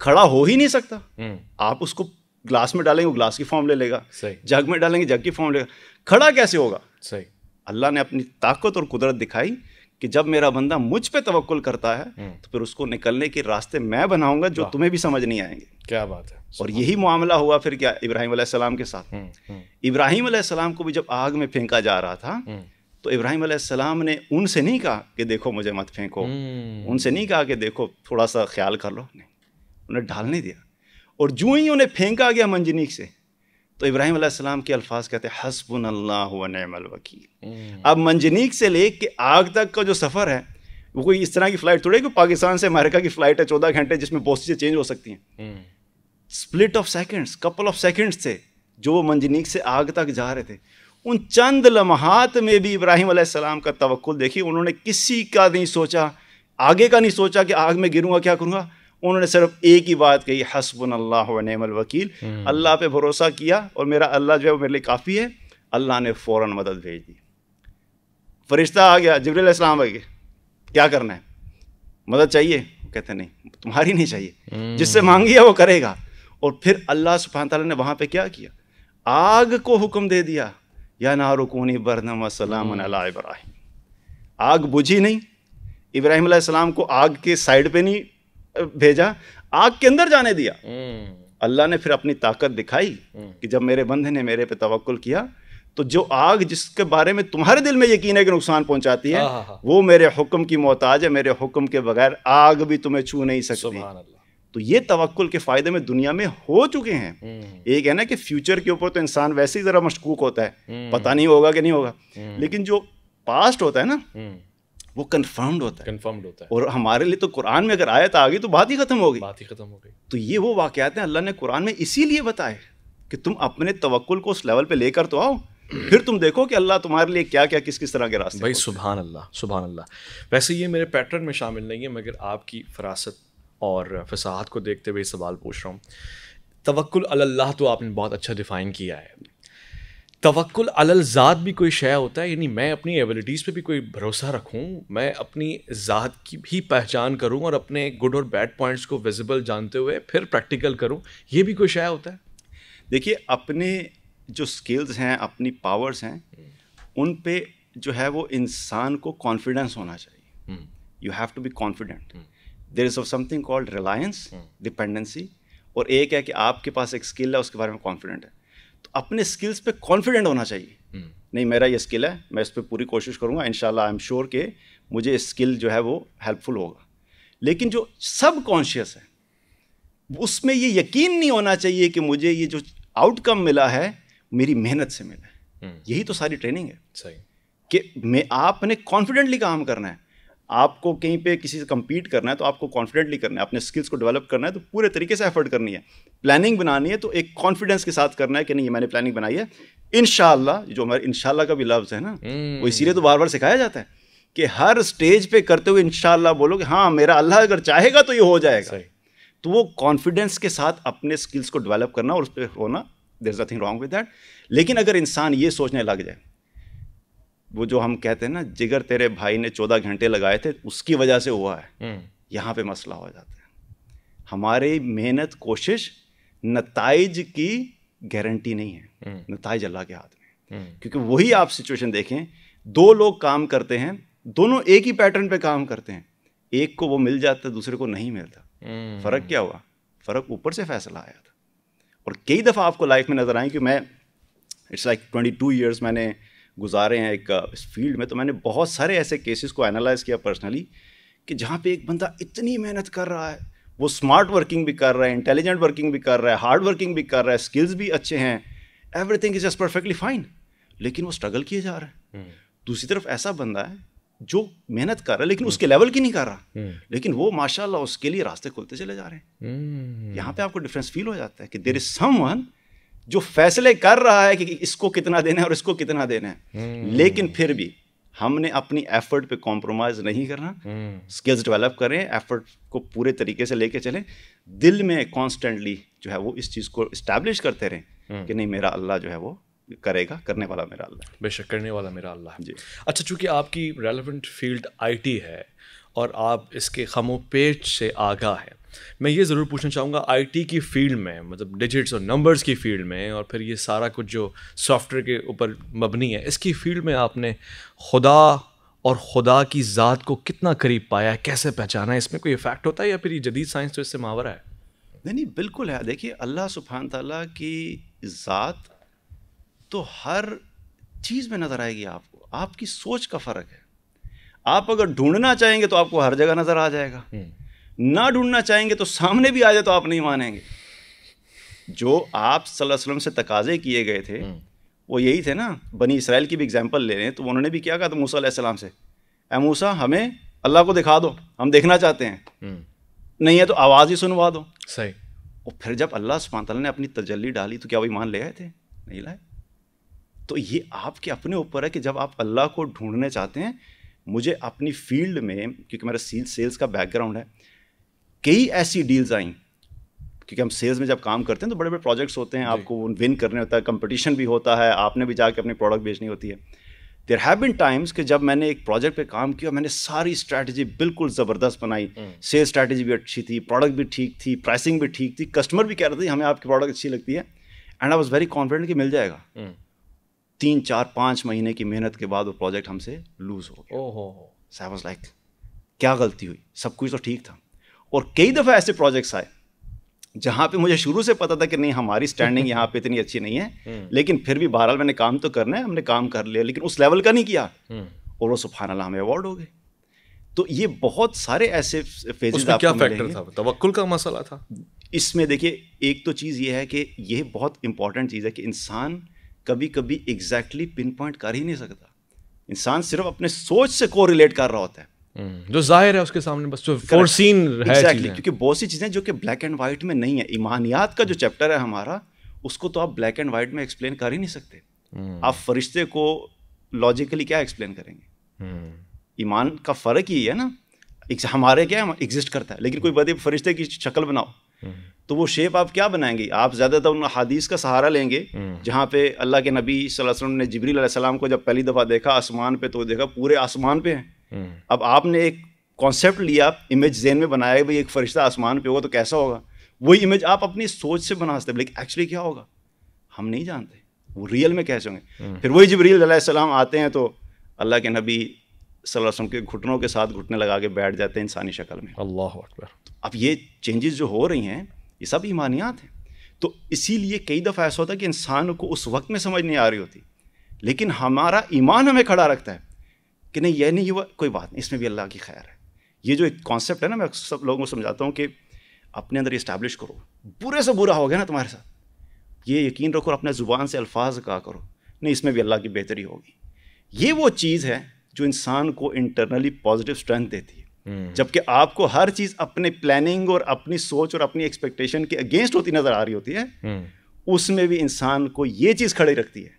खड़ा हो ही नहीं सकता हम्म। आप उसको ग्लास में डालेंगे ग्लास की फॉर्म ले लेगा जग में डालेंगे जग की फॉर्म लेगा खड़ा कैसे होगा सही अल्लाह ने अपनी ताकत और कुदरत दिखाई कि जब मेरा बंदा मुझ पे तवक्ल करता है हम्म। तो फिर उसको निकलने के रास्ते मैं बनाऊंगा जो तुम्हें भी समझ नहीं आएंगे क्या बात है और यही मामला हुआ फिर क्या इब्राहिम सलाम के साथ हम्म, हम्म। इब्राहिम सलाम को भी जब आग में फेंका जा रहा था तो इब्राहिम सलाम ने उनसे नहीं कहा कि देखो मुझे मत फेंको उनसे नहीं कहा कि देखो थोड़ा सा ख्याल कर लो नहीं उन्हें ढालने दिया और जू ही उन्हें फेंका गया मंजनीक से तो इब्राहिम अलैहिस्सलाम के अल्फाज कहते हैं हसबन अल्लाह वकील हम्म। अब मंजनीक से ले के आग तक का जो सफ़र है वो कोई इस तरह की फ़्लाइट थोड़ी कि पाकिस्तान से अमेरिका की फ़्लाइट है चौदह घंटे जिसमें बहुत चीज़ें चेंज हो सकती हैं split of seconds couple of seconds थे जो वो मंजनीक से आग तक जा रहे थे उन चंद लम्हात में भी इब्राहिम अलैहिस्सलाम का तवक्ल देखी उन्होंने किसी का नहीं सोचा आगे का नहीं सोचा कि आग में गिरूंगा क्या करूँगा उन्होंने सिर्फ एक ही बात कही हसबन अल्लाह नमल वकील हम्म। अल्लाह पे भरोसा किया और मेरा अल्लाह जो है वो मेरे लिए काफ़ी है अल्लाह ने फ़ौर मदद भेज दी फरिश्ता आ गया जबरी इस्लाम आ गए क्या करना है मदद चाहिए कहते नहीं तुम्हारी नहीं चाहिए हम्म। जिससे मांगी है वो करेगा और फिर अल्लाह सुबहान तला ने वहाँ पे क्या किया आग को हुक्म दे दिया या ना रुकूनी बरनम सलाम हम्म। इब्राहिम आग बुझी नहीं इब्राहिम को आग के साइड पे नहीं भेजा आग के अंदर जाने दिया हम्म। अल्लाह ने फिर अपनी ताकत दिखाई हम्म। कि जब मेरे बंधे ने मेरे पे तवक्ल किया तो जो आग जिसके बारे में तुम्हारे दिल में यकीन है कि नुकसान पहुंचाती है वो मेरे हुक्म की मोहताज है मेरे हुक्म के बगैर आग भी तुम्हें छू नहीं सकती तो ये तवक्ल के फ़ायदे में दुनिया में हो चुके हैं हम्म। एक है ना कि फ्यूचर के ऊपर तो इंसान वैसे ही ज़रा मशकूक होता है पता नहीं होगा कि नहीं होगा लेकिन जो पास्ट होता है ना वो कन्फर्म्ड होता है कन्फर्म्ड होता है और हमारे लिए तो कुरान में अगर आयत आ गई तो बात ही खत्म हो गई बात ही खत्म हो गई तो ये वो वाक़ात हैं अल्लाह ने कुरान में इसीलिए बताए कि तुम अपने तवक्ल को उस लेवल पे लेकर तो आओ फिर तुम देखो कि अल्लाह तुम्हारे लिए क्या क्या किस किस तरह के रास्ते भाई सुबह अल्लाह सुबह अल्लाह वैसे ये मेरे पैटर्न में शामिल नहीं है मगर आपकी फरासत और फसाहत को देखते हुए सवाल पूछ रहा हूँ तवक्ल अल्लाह तो आपने बहुत अच्छा डिफ़ाइन किया है तवक्ल अलज़ात भी कोई शय होता है यानी मैं अपनी एबिलिटीज़ पे भी कोई भरोसा रखूँ मैं अपनी ज़ात की भी पहचान करूँ और अपने गुड और बैड पॉइंट्स को विजिबल जानते हुए फिर प्रैक्टिकल करूँ ये भी कोई शय होता है देखिए अपने जो स्किल्स हैं अपनी पावर्स हैं उन पे जो है वो इंसान को कॉन्फिडेंस होना चाहिए you have to be confident there is of something called reliance dependency और एक है कि आपके पास एक स्किल है उसके बारे में कॉन्फिडेंट है तो अपने स्किल्स पे कॉन्फिडेंट होना चाहिए हम्म। नहीं मेरा ये स्किल है मैं इस पर पूरी कोशिश करूँगा इन आई एम श्योर के मुझे स्किल जो है वो हेल्पफुल होगा लेकिन जो सब कॉन्शियस है उसमें ये यकीन नहीं होना चाहिए कि मुझे ये जो आउटकम मिला है मेरी मेहनत से मिला है हम्म। यही तो सारी ट्रेनिंग है सही कि मैं आपने कॉन्फिडेंटली काम करना है आपको कहीं पे किसी से कम्पीट करना है तो आपको कॉन्फिडेंटली करना है अपने स्किल्स को डेवलप करना है तो पूरे तरीके से एफर्ट करनी है प्लानिंग बनानी है तो एक कॉन्फिडेंस के साथ करना है कि नहीं ये मैंने प्लानिंग बनाई है इन जो हमारे इनशाला का भी लफ्ज़ है ना वो हम्म। इसीलिए तो बार बार सिखाया जाता है कि हर स्टेज पे करते हुए इनशाला बोलो कि हाँ मेरा अल्लाह अगर चाहेगा तो ये हो जाएगा तो वो कॉन्फिडेंस के साथ अपने स्किल्स को डेवलप करना और उस पर होना there is nothing wrong with that लेकिन अगर इंसान ये सोचने लग जाए वो जो हम कहते हैं ना जिगर तेरे भाई ने चौदह घंटे लगाए थे उसकी वजह से हुआ है हम्म। यहाँ पे मसला हो जाता है हमारी मेहनत कोशिश नतज की गारंटी नहीं है हम्म। नतज अल्लाह के हाथ में हम्म। क्योंकि वही आप सिचुएशन देखें दो लोग काम करते हैं दोनों एक ही पैटर्न पे काम करते हैं एक को वो मिल जाता है दूसरे को नहीं मिलता फ़र्क क्या हुआ फ़र्क ऊपर से फैसला आया था और कई दफ़ा आपको लाइफ में नज़र आए कि मैं it's like twenty two years मैंने गुजारे हैं एक इस फील्ड में तो मैंने बहुत सारे ऐसे केसेस को एनालाइज किया पर्सनली कि जहाँ पे एक बंदा इतनी मेहनत कर रहा है वो स्मार्ट वर्किंग भी कर रहा है इंटेलिजेंट वर्किंग भी कर रहा है हार्ड वर्किंग भी कर रहा है स्किल्स भी अच्छे हैं everything is just perfectly fine लेकिन वो स्ट्रगल किए जा रहे हैं हम्म। दूसरी तरफ ऐसा बंदा है जो मेहनत कर रहा है लेकिन हम्म। उसके लेवल की नहीं कर रहा हम्म। लेकिन वो माशाल्लाह उसके लिए रास्ते खोलते चले जा रहे हैं यहाँ पे आपको डिफरेंस फील हो जाता है कि देर इज समन जो फैसले कर रहा है कि इसको कितना देना है और इसको कितना देना है हम्म। लेकिन फिर भी हमने अपनी एफर्ट पे कॉम्प्रोमाइज नहीं करना स्किल्स हम्म। डेवलप करें एफर्ट को पूरे तरीके से लेके चलें दिल में कॉन्स्टेंटली जो है वो इस चीज़ को इस्टेब्लिश करते रहें हम्म। कि नहीं मेरा अल्लाह जो है वो करेगा करने वाला मेरा अल्लाह बेशक करने वाला मेरा अल्लाह जी अच्छा चूँकि आपकी रेलिवेंट फील्ड आईटी है और आप इसके खमोपेट से आगा है मैं ये ज़रूर पूछना चाहूँगा आईटी की फील्ड में मतलब डिजिट्स और नंबर्स की फील्ड में और फिर ये सारा कुछ जो सॉफ्टवेयर के ऊपर मबनी है इसकी फील्ड में आपने खुदा और खुदा की ज़ात को कितना करीब पाया है कैसे पहचाना है इसमें कोई इफ़ेक्ट होता है या फिर ये जदीद साइंस तो इससे मावरा है नहीं नहीं बिल्कुल है देखिए अल्लाह सुबहान तला की ज़ात तो हर चीज़ में नज़र आएगी आपको आपकी सोच का फ़र्क है आप अगर ढूंढना चाहेंगे तो आपको हर जगह नज़र आ जाएगा हम्म। ना ढूंढना चाहेंगे तो सामने भी आ जाए तो आप नहीं मानेंगे जो आप वसल्लम से तकाजे किए गए थे हम्म। वो यही थे ना बनी इसराइल की भी एग्जाम्पल ले रहे हैं तो उन्होंने भी क्या कहा था मूसा सलाम से ए मूसा हमें अल्लाह को दिखा दो हम देखना चाहते हैं हम्म। नहीं है तो आवाज़ ही सुनवा दो सही और फिर जब अल्लाह सुबह ने अपनी तजल्ली डाली तो क्या वो ईमान ले आए थे नहीं लाए तो ये आपके अपने ऊपर है कि जब आप अल्लाह को ढूंढने चाहते हैं मुझे अपनी फील्ड में क्योंकि मेरा सील सेल्स का बैकग्राउंड है कई ऐसी डील्स आई क्योंकि हम सेल्स में जब काम करते हैं तो बड़े बड़े प्रोजेक्ट्स होते हैं आपको विन करने होता है कंपटीशन भी होता है आपने भी जाके अपनी प्रोडक्ट बेचनी होती है देर हैव बिन टाइम्स कि जब मैंने एक प्रोजेक्ट पे काम किया मैंने सारी स्ट्रैटेजी बिल्कुल ज़बरदस्त बनाई सेल्स हम्म। स्ट्रैटेजी भी अच्छी थी प्रोडक्ट भी ठीक थी प्राइसिंग भी ठीक थी कस्टमर भी कह रहे थे हमें आपकी प्रोडक्ट अच्छी लगती है and I was very confident कि मिल जाएगा हम्म। तीन चार पाँच महीने की मेहनत के बाद वो प्रोजेक्ट हमसे लूज हो गया आई वॉज लाइक क्या गलती हुई सब कुछ तो ठीक था और कई दफ़ा ऐसे प्रोजेक्ट्स आए जहाँ पे मुझे शुरू से पता था कि नहीं हमारी स्टैंडिंग यहाँ पे इतनी अच्छी नहीं है हम्म। लेकिन फिर भी बहरहाल मैंने काम तो करना है हमने काम कर लिया लेकिन उस लेवल का नहीं किया हम्म। और वो सुबहानला हमें अवार्ड हो गए तो ये बहुत सारे ऐसे फेजेस क्या फैक्टर था तवक्ल का मसला था इसमें देखिए एक तो चीज़ ये है कि ये बहुत इंपॉर्टेंट चीज़ है कि इंसान कभी कभी एग्जैक्टली पिन पॉइंट कर ही नहीं सकता इंसान सिर्फ अपने सोच से कोरिलेट कर रहा होता है हम्म, जो जाहिर है उसके सामने बस जो फोरसीन है exactly, क्योंकि बहुत सी चीज़ें जो कि ब्लैक एंड वाइट में नहीं है ईमानियात का जो चैप्टर है हमारा उसको तो आप ब्लैक एंड वाइट में एक्सप्लेन कर ही नहीं सकते हम्म। आप फरिश्ते को लॉजिकली क्या एक्सप्लेन करेंगे हम्म। ईमान का फ़र्क ही है ना हमारे क्या एग्जिस्ट करता है लेकिन कोई बताइए फरिश्ते की शक्ल बनाओ तो वो शेप आप क्या बनाएंगे आप ज़्यादातर उन हदीस का सहारा लेंगे जहाँ पे अल्लाह के नबी वसल्लम ने जबरी सलाम को जब पहली दफ़ा देखा आसमान पे तो देखा पूरे आसमान पे हैं हम्म। अब आपने एक कॉन्सेप्ट लिया इमेज जेन में बनाया भाई एक फरिश्ता आसमान पे होगा तो कैसा होगा वही इमेज आप अपनी सोच से बना सकते लेकिन एक्चुअली क्या होगा हम नहीं जानते वो रियल में कैसे होंगे हम्म। फिर वही जब रियल सलाम आते हैं तो अल्लाह के नबी वसल्लम के घुटनों के साथ घुटने लगा के बैठ जाते हैं इंसानी शक्ल में अल्लाह अकबर तो अब ये चेंजेस जो हो रही हैं ये सब ईमानियात हैं तो इसीलिए कई दफ़ा ऐसा होता है कि इंसान को उस वक्त में समझ नहीं आ रही होती लेकिन हमारा ईमान हमें खड़ा रखता है कि नहीं यह नहीं हुआ कोई बात नहीं इसमें भी अल्लाह की खैर है ये जो एक कॉन्सेप्ट है ना मैं सब लोगों को समझाता हूँ कि अपने अंदर इस्टेब्लिश करो बुरे से बुरा हो गया ना तुम्हारे साथ ये यकीन रखो अपने ज़ुबान से अल्फाज कहा करो नहीं इसमें भी अल्लाह की बेहतरी होगी ये वो चीज़ है जो इंसान को इंटरनली पॉजिटिव स्ट्रेंथ देती है हम्म। जबकि आपको हर चीज़ अपने प्लानिंग और अपनी सोच और अपनी एक्सपेक्टेशन के अगेंस्ट होती नज़र आ रही होती है हम्म। उसमें भी इंसान को ये चीज़ खड़ी रखती है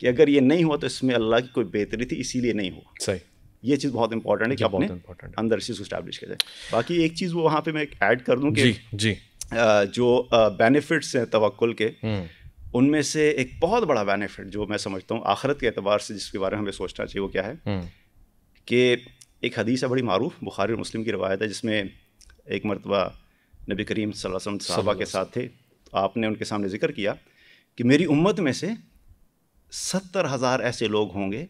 कि अगर ये नहीं हुआ तो इसमें अल्लाह की कोई बेहतरी थी इसीलिए नहीं हुआ सही ये चीज़ बहुत इंपॉर्टेंट है कि अपने अंदर चीज़ को स्टैब्लिश किया जाए बाकी एक चीज़ वो वहाँ पे मैं ऐड कर दूँ कि जी जो बेनिफिट्स हैं तवक्ल के हम्म। उनमें से एक बहुत बड़ा बेनिफिट जो मैं समझता हूँ आखरत के अतबार से जिसके बारे में हमें सोचना चाहिए वो क्या है हम्म। कि एक हदीस है बड़ी मारूफ बुखारी और मुस्लिम की रवायत है जिसमें एक मरतबा नबी करीम वसल्लम साहबा के साथ थे तो आपने उनके सामने जिक्र किया कि मेरी उम्मत में से सत्तर हज़ार ऐसे लोग होंगे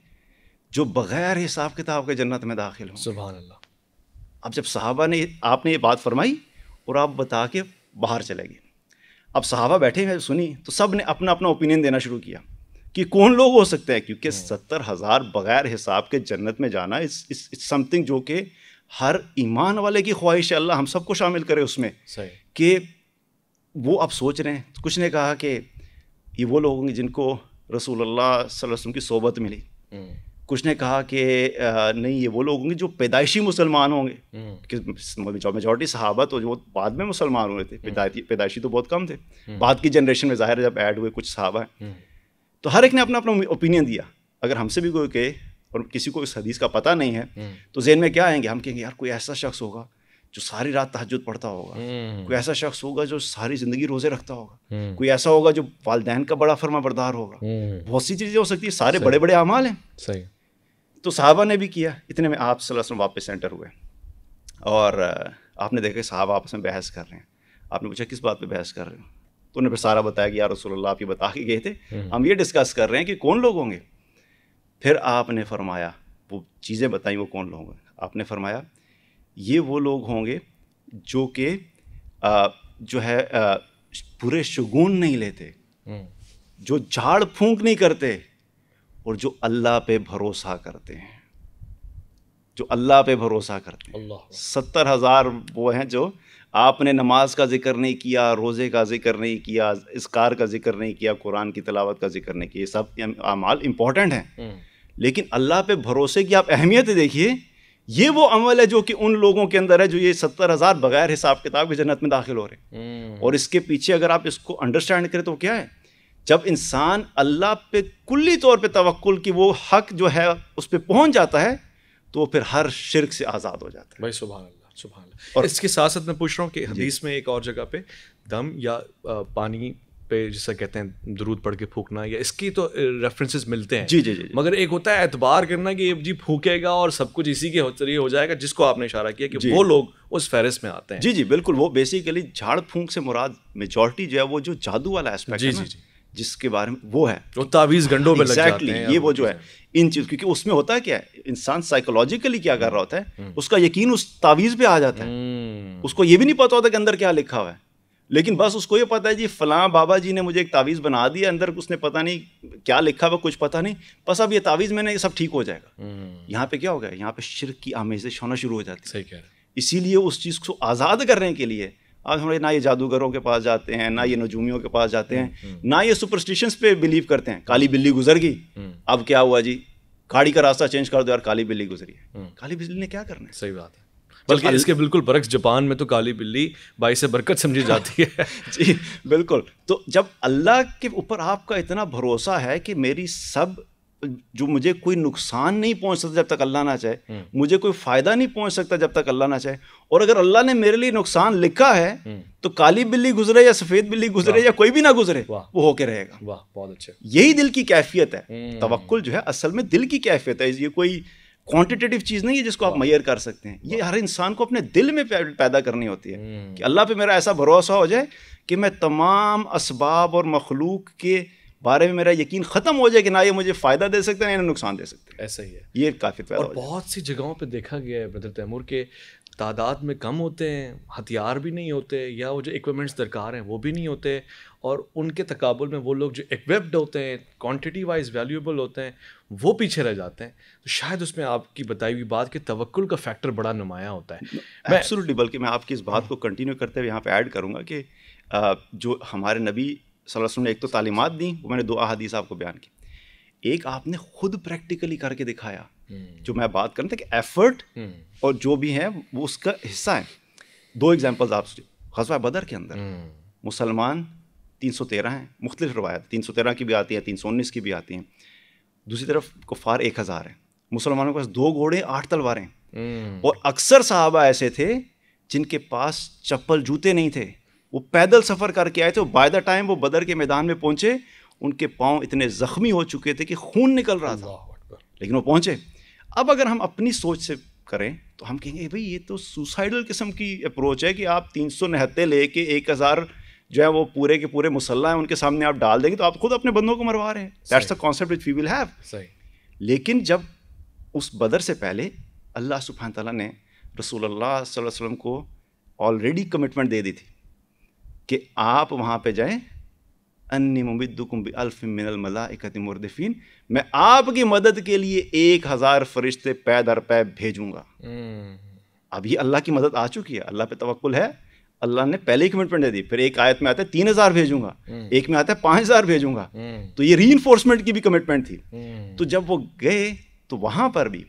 जो बग़ैर हिसाब किताब के जन्नत में दाखिल हों सुबह अल्लाह अब जब साहबा ने आपने ये बात फरमाई और आप बता के बाहर चले गए अब साहबा बैठे हैं सुनी तो सब ने अपना अपना ओपिनियन देना शुरू किया कि कौन लोग हो सकते हैं क्योंकि हम्म। सत्तर हज़ार बग़ैर हिसाब के जन्नत में जाना इस समथिंग जो कि हर ईमान वाले की ख्वाहिश है अल्लाह हम सबको शामिल करे उसमें कि वो अब सोच रहे हैं तो कुछ ने कहा कि ये वो लोग होंगे जिनको रसूल सल्लल्लाहु की सोबत मिली हम्म। कुछ ने कहा कि नहीं ये वो लोग होंगे जो पैदाइशी मुसलमान होंगे जो मेजोरिटी सहाबत हो जो बाद में मुसलमान हुए थे हम्म। पैदाइशी तो बहुत कम थे हम्म। बाद की जनरेशन में ज़ाहिर जब ऐड हुए कुछ सहाबा हैं तो हर एक ने अपना अपना ओपिनियन दिया अगर हमसे भी कोई कहे और किसी को इस हदीस का पता नहीं है तो जेन में क्या आएंगे हम कहेंगे यार कोई ऐसा शख्स होगा जो सारी रात तहजद पढ़ता होगा हम्म। कोई ऐसा शख्स होगा जो सारी ज़िंदगी रोज़े रखता होगा हम्म। कोई ऐसा होगा जो वालदेन का बड़ा फर्मा बरदार होगा हम्म। बहुत सी चीज़ें हो सकती है सारे बड़े बड़े अमाल हैं सही तो साहबा ने भी किया इतने में आप वापस सेंटर हुए और आपने देखा कि साहब आपस में बहस कर रहे हैं आपने पूछा किस बात पे बहस कर रहे हो तो उन्हें फिर सारा बताया कि यार रसोल्ला आप ये बता के गए थे हम ये डिस्कस कर रहे हैं कि कौन लोग होंगे फिर आपने फरमाया वो चीज़ें बताई वो कौन लोग होंगे आपने फरमाया ये वो लोग होंगे जो कि जो है आ, पूरे शगुन नहीं लेते हम्म। जो झाड़ फूंक नहीं करते और जो अल्लाह पे भरोसा करते हैं जो अल्लाह पे भरोसा करते हैं सत्तर हज़ार वो हैं जो आपने नमाज का जिक्र नहीं किया रोज़े का जिक्र नहीं किया इस कार का जिक्र नहीं किया कुरान की तलावत का जिक्र नहीं किया सब अमाल इंपॉर्टेंट हैं हम्म। लेकिन अल्लाह पे भरोसे की आप अहमियत देखिए ये वो अमल है जो कि उन लोगों के अंदर है जो ये सत्तर हज़ार बगैर हिसाब किताब के जन्नत में दाखिल हो रहे हैं हम्म। और इसके पीछे अगर आप इसको अंडरस्टैंड करें तो क्या है जब इंसान अल्लाह पे कुल्ली तौर पे तवक्ल की वो हक जो है उस पर पहुंच जाता है तो फिर हर शिरक से आज़ाद हो जाता है भाई सुबह सुबह और इसके साथ साथ मैं पूछ रहा हूँ कि हदीस में एक और जगह पे दम या पानी पे जैसे कहते हैं दरूद पढ़ के फूकना या इसकी तो रेफरेंसेस मिलते हैं जी जी जी मगर एक होता है एतबार करना कि जी फूकेगा और सब कुछ इसी के जरिए हो जाएगा जिसको आपने इशारा किया कि वो लोग उस फहरिस्त में आते हैं जी जी बिल्कुल वो बेसिकली झाड़ फूंक से मुराद मेजोरिटी जो है वो जो जादू वाला एस्पेक्ट जी जी जी जिसके बारे में वो है वो तावीज़ गंडों पे एग्जैक्टली ये वो जो है इन चीज़ क्योंकि उसमें होता है क्या इंसान साइकोलॉजिकली क्या कर रहा होता है हम्म। उसका यकीन उस तावीज़ पे आ जाता है हम्म। उसको ये भी नहीं पता होता कि अंदर क्या लिखा हुआ है लेकिन बस उसको ये पता है जी फलां बाबा जी ने मुझे एक तावीज़ बना दिया अंदर उसने पता नहीं क्या लिखा हुआ कुछ पता नहीं बस अब ये तावीज़ मैंने ये सब ठीक हो जाएगा हम्म। यहाँ पे क्या हो गया यहाँ पे शिर की आमेजिश होना शुरू हो जाती सही है इसीलिए उस चीज़ को आज़ाद करने के लिए आज हमारे ना ये जादूगरों के पास जाते हैं ना ये नजूमियों के पास जाते हैं हम्म, हम्म। ना ये सुपरस्टिशंस पे बिलीव करते हैं काली बिल्ली गुजर गई अब क्या हुआ जी गाड़ी का रास्ता चेंज कर दो यार काली बिल्ली गुजरी है काली बिल्ली ने क्या करना है सही बात है बल्कि इसके बिल्कुल बरक्स जापान में तो काली बिल्ली बाई से बरकत समझी जाती है जी बिल्कुल तो जब अल्लाह के ऊपर आपका इतना भरोसा है कि मेरी सब जो मुझे कोई नुकसान नहीं पहुंच सकता जब तक अल्लाह ना चाहे हम्म। मुझे कोई फ़ायदा नहीं पहुंच सकता जब तक अल्लाह ना चाहे और अगर अल्लाह ने मेरे लिए नुकसान लिखा है हम्म। तो काली बिल्ली गुजरे या सफ़ेद बिल्ली गुजरे या कोई भी ना गुजरे वो होके रहेगा वाह बहुत अच्छा यही दिल की कैफियत है हम्म। तवक्ल जो है असल में दिल की कैफियत है ये कोई क्वांटिटेटिव चीज़ नहीं है जिसको आप मैयर कर सकते हैं ये हर इंसान को अपने दिल में पैदा करनी होती है हम्म। कि अल्लाह पे मेरा ऐसा भरोसा हो जाए कि मैं तमाम इसबाब और मखलूक के बारे में मेरा यकीन ख़त्म हो जाए कि ना ये मुझे फ़ायदा दे सकते हैं ना नुकसान दे सकते हैं ऐसा ही है ये काफ़ी और बहुत सी जगहों पर देखा गया है ब्रदर तैमूर के तादाद में कम होते हैं हथियार भी नहीं होते या वो जो इक्विपमेंट्स दरकार हैं वो भी नहीं होते और उनके तकबुल में वो लोग जो इक्विप्ड होते हैं क्वांटिटी वाइज वैल्यूएबल होते हैं वो पीछे रह जाते हैं तो शायद उसमें आपकी बताई हुई बात कि तवक्ल का फैक्टर बड़ा नुमाया होता है एब्सोल्युटली बल्कि मैं आपकी इस बात को कंटिन्यू करते हुए यहाँ पे ऐड करूँगा कि जो हमारे नबी वसल्लम ने एक तो तालीमत दी वो मैंने दो अहादीस आपको बयान की एक आपने खुद प्रैक्टिकली करके दिखाया हम्म। जो मैं बात कर था कि एफर्ट और जो भी है वो उसका हिस्सा है दो एग्जाम्पल्स आप गजवा बदर के अंदर हम्म। मुसलमान तीन सौ तेरह हैं मुख्तलिफ रवायत तीन सौ तेरह की भी आती हैं तीन सौ उन्नीस की भी आती हैं दूसरी तरफ कुफार एक हज़ार है मुसलमानों के पास दो घोड़े आठ तलवारें हैं हम्म। और अक्सर साहबा ऐसे थे जिनके पास चप्पल जूते नहीं थे वो पैदल सफ़र करके आए थे बाय द टाइम वो बदर के मैदान में पहुँचे उनके पाँव इतने ज़ख्मी हो चुके थे कि खून निकल रहा था लेकिन वो पहुँचे अब अगर हम अपनी सोच से करें तो हम कहेंगे भाई ये तो सुसाइडल किस्म की अप्रोच है कि आप तीन सौ निहत्ते लेके एक हज़ार जो है वो पूरे के पूरे मुसल्ला है उनके सामने आप डाल देंगे तो आप खुद अपने बंदों को मरवा रहे हैं that's the concept which we will have लेकिन जब उस बदर से पहले अल्लाह सुबहान तला ने रसूल सल्लल्लाहु अलैहि वसल्लम को ऑलरेडी कमिटमेंट दे दी थी कि आप वहाँ पर जाएं अन्य अल्फ अल्फिन मला इकती मैं आपकी मदद के लिए एक हज़ार फरिश्ते पै दर पै भेजूँगा हम्म। अभी अल्लाह की मदद आ चुकी है अल्लाह पे तवक्कुल है अल्लाह ने पहले ही कमिटमेंट दे दी फिर एक आयत में आता है तीन हजार भेजूंगा हम्म। एक में आता है पांच हजार भेजूंगा हम्म। तो ये री की भी कमिटमेंट थी हम्म। तो जब वो गए तो वहां पर भी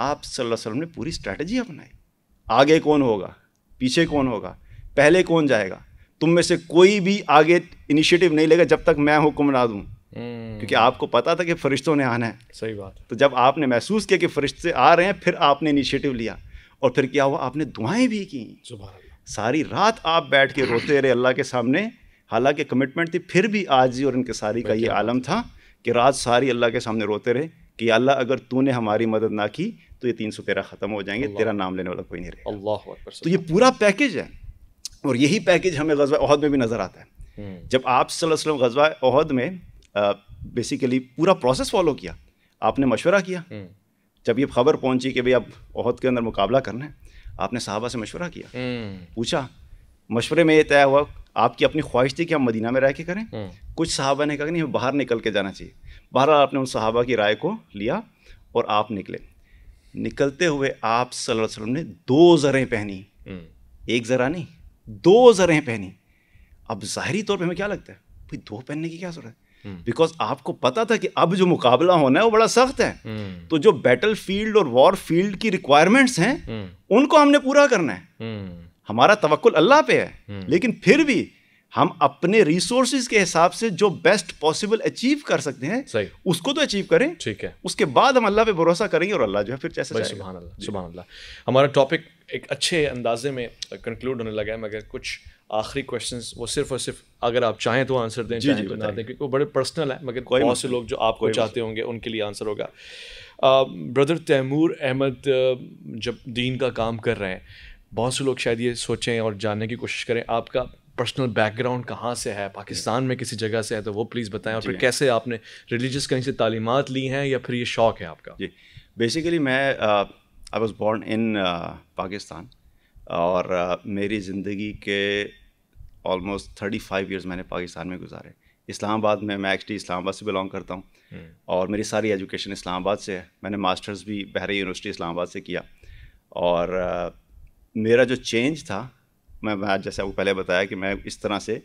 आप वसल्लम ने पूरी स्ट्रैटेजी अपनाई आगे कौन होगा पीछे कौन होगा पहले कौन जाएगा तुम में से कोई भी आगे इनिशिएटिव नहीं लेगा जब तक मैं हुक्म ना दूँ क्योंकि आपको पता था कि फरिश्तों ने आना है सही बात तो जब आपने महसूस किया कि फरिश्ते आ रहे हैं फिर आपने इनिशिएटिव लिया और फिर क्या हुआ आपने दुआएं भी की सारी रात आप बैठ के रोते रहे अल्लाह के सामने हालांकि कमिटमेंट थी फिर भी आजी और सारी का ये आलम था कि रात सारी अल्लाह के सामने रोते रहे कि अल्लाह अगर तूने हमारी मदद ना की तो ये तीन सौ तेरह ख़त्म हो जाएंगे तेरा नाम लेने वाला कोई नहीं रहे अल्लाह तो ये पूरा पैकेज है और यही पैकेज हमें गजवा अहद में भी नज़र आता है हम्म। जब आप वसल्लम गजवा अहद में बेसिकली पूरा प्रोसेस फॉलो किया आपने मशवरा किया हम्म। जब ये खबर पहुंची कि भाई अब अहद के अंदर मुकाबला करना है आपने साहबा से मशवरा किया हम्म। पूछा मशवरे में ये तय हुआ आपकी अपनी ख्वाहिश थी कि हम मदीना में रह के करें हम्म। कुछ साहबा ने कहा कि नहीं हमें बाहर निकल के जाना चाहिए बाहर आपने उन साहबा की राय को लिया और आप निकले निकलते हुए आप सल्लल्लाहु अलैहि वसल्लम ने दो ज़रें पहनी हम्म। एक ज़रा नहीं दो ज़रें पहनी अब ज़ाहरी तौर पे हमें क्या लगता है भाई दो पहनने की क्या ज़रूरत है बिकॉज हम्म। आपको पता था कि अब जो मुकाबला होना है वो बड़ा सख्त है हम्म। तो जो बैटल फील्ड और वॉर फील्ड की रिक्वायरमेंट्स हैं हम्म। उनको हमने पूरा करना है हमारा तवक्ल अल्लाह पे है लेकिन फिर भी हम अपने रिसोर्स के हिसाब से जो बेस्ट पॉसिबल अचीव कर सकते हैं सही उसको तो अचीव करें ठीक है उसके बाद हम अल्लाह पे भरोसा करेंगे और अल्लाह जो है फिर जैसे सुबह सुबह अल्लाह हमारा टॉपिक एक अच्छे अंदाजे में कंक्लूड होने लगा है मगर कुछ आखिरी क्वेश्चन वो सिर्फ और सिर्फ अगर आप चाहें तो आंसर दें जी, चाहें जी, तो बता दें क्योंकि वो बड़े पर्सनल है मगर बहुत से लोग जो आपको चाहते होंगे उनके लिए आंसर होगा ब्रदर तैमूर अहमद जब दीन का काम कर रहे हैं बहुत से लोग शायद ये सोचें और जानने की कोशिश करें आपका पर्सनल बैकग्राउंड कहाँ से है पाकिस्तान में किसी जगह से है तो वो प्लीज़ बताएं और फिर कैसे आपने रिलीजियस कहीं से तालीमत ली हैं या फिर ये शौक़ है आपका जी बेसिकली मैं I was born in Pakistan और मेरी ज़िंदगी के ऑलमोस्ट थर्टी फाइव ईयर्स मैंने पाकिस्तान में गुजारे इस्लामाबाद में मैं एक्चुअली इस्लामाबाद से बिलोंग करता हूँ हम्म। और मेरी सारी एजुकेशन इस्लामाबाद से है मैंने मास्टर्स भी बहरे यूनिवर्सिटी इस्लामाबाद से किया और आ, मेरा जो चेंज था मैं मैं जैसे आपको पहले बताया कि मैं इस तरह से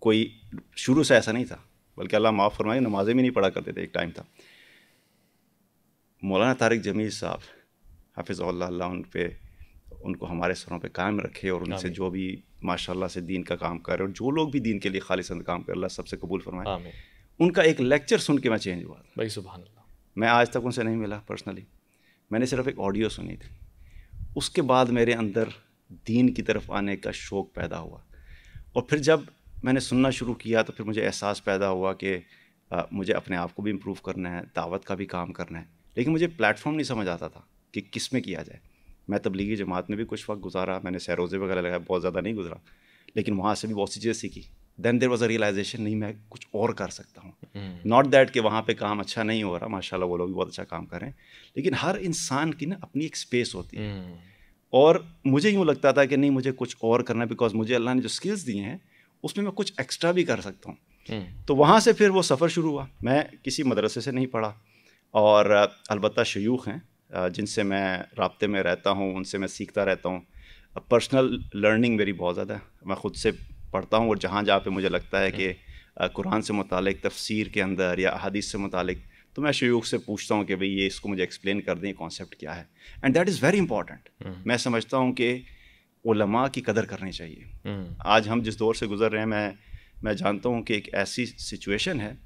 कोई शुरू से ऐसा नहीं था बल्कि अल्लाह माफ़ फरमाए नमाजें भी नहीं पढ़ा करते थे एक टाइम था मौलाना तारिक जमील साहब हाफिज़ उन पर उनको हमारे सरों पे कायम रखे और उनसे जो भी माशाल्लाह से दीन का काम कर रहे और जो लोग भी दीन के लिए खालिसंद काम कर अल्लाह सबसे कबूल फरमाए उनका एक लेक्चर सुन के मैं चेंज हुआ भाई सुबह मैं आज तक उनसे नहीं मिला पर्सनली मैंने सिर्फ एक ऑडियो सुनी थी उसके बाद मेरे अंदर दीन की तरफ आने का शौक़ पैदा हुआ और फिर जब मैंने सुनना शुरू किया तो फिर मुझे एहसास पैदा हुआ कि आ, मुझे अपने आप को भी इम्प्रूव करना है दावत का भी काम करना है लेकिन मुझे प्लेटफॉर्म नहीं समझ आता था कि किस में किया जाए मैं तबलीगी जमात में भी कुछ वक्त गुजारा मैंने सैरोज़े वगैरह लगाया बहुत ज़्यादा नहीं गुजरा लेकिन वहाँ से भी बहुत सी चीज़ें सीखी then there was a realization नहीं मैं कुछ और कर सकता हूँ नॉट हम्म। दैट कि वहाँ पे काम अच्छा नहीं हो रहा माशाल्लाह वो लोग भी बहुत अच्छा काम कर रहे हैं लेकिन हर इंसान की ना अपनी एक स्पेस होती है हम्म। और मुझे यूँ लगता था कि नहीं मुझे कुछ और करना बिकॉज मुझे अल्लाह ने जो स्किल्स दिए हैं उसमें मैं कुछ एक्स्ट्रा भी कर सकता हूँ हम्म। तो वहाँ से फिर वो सफ़र शुरू हुआ मैं किसी मदरसे से नहीं पढ़ा और अलबत् शयूख हैं जिनसे मैं रबते में रहता हूँ उनसे मैं सीखता रहता हूँ पर्सनल लर्निंग मेरी बहुत ज़्यादा है मैं ख़ुद से पढ़ता हूँ और जहाँ जहाँ पे मुझे लगता है कि कुरान से मुतल तफसीर के अंदर या हदीस से मुतल तो मैं शयूख से पूछता हूँ कि भाई ये इसको मुझे एक्सप्लेन कर दें कॉन्सेप्ट क्या है and that is very important मैं समझता हूँ कि ओलमा की कदर करनी चाहिए हम्म। आज हम जिस दौर से गुज़र रहे हैं मैं मैं जानता हूँ कि एक ऐसी सिचुएशन है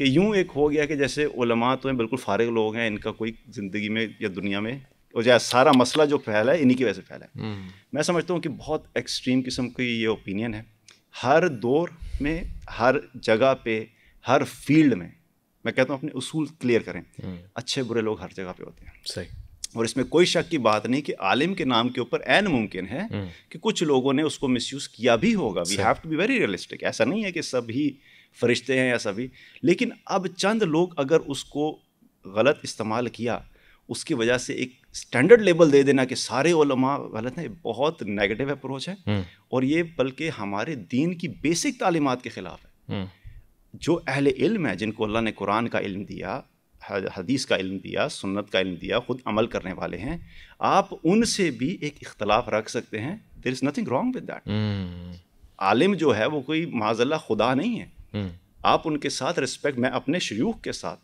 कि यूँ एक हो गया कि जैसे उलमा तो हैं बिल्कुल फारग लोग हैं इनका कोई ज़िंदगी में या दुनिया में और जैसे सारा मसला जो फैला है इन्हीं की वजह से फैला है हम्म। मैं समझता हूँ कि बहुत एक्सट्रीम किस्म की ये ओपिनियन है हर दौर में हर जगह पे हर फील्ड में मैं कहता हूँ अपने उसूल क्लियर करें हम्म। अच्छे बुरे लोग हर जगह पे होते हैं सही और इसमें कोई शक की बात नहीं कि आलिम के नाम के ऊपर एन मुमकिन है हम्म। कि कुछ लोगों ने उसको मिसयूज़ किया भी होगा we have to be very realistic ऐसा नहीं है कि सभी फरिश्ते हैं या सभी लेकिन अब चंद लोग अगर उसको गलत इस्तेमाल किया उसकी वजह से एक स्टैंडर्ड लेवल दे देना कि सारे ओलमा गलत हैं बहुत नेगेटिव अप्रोच है हम्म। और ये बल्कि हमारे दीन की बेसिक तालीमत के ख़िलाफ़ है हम्म। जो अहल इल्म है जिनको अल्लाह ने कुरान का इल्म दिया हदीस का इल्म दिया सुन्नत का इल्म दिया ख़ुद अमल करने वाले हैं आप उनसे भी एक इख्तलाफ रख सकते हैं there is nothing wrong with that आलिम जो है वो कोई माजल्ला खुदा नहीं है हम्म। आप उनके साथ रिस्पेक्ट मैं अपने शयूख के साथ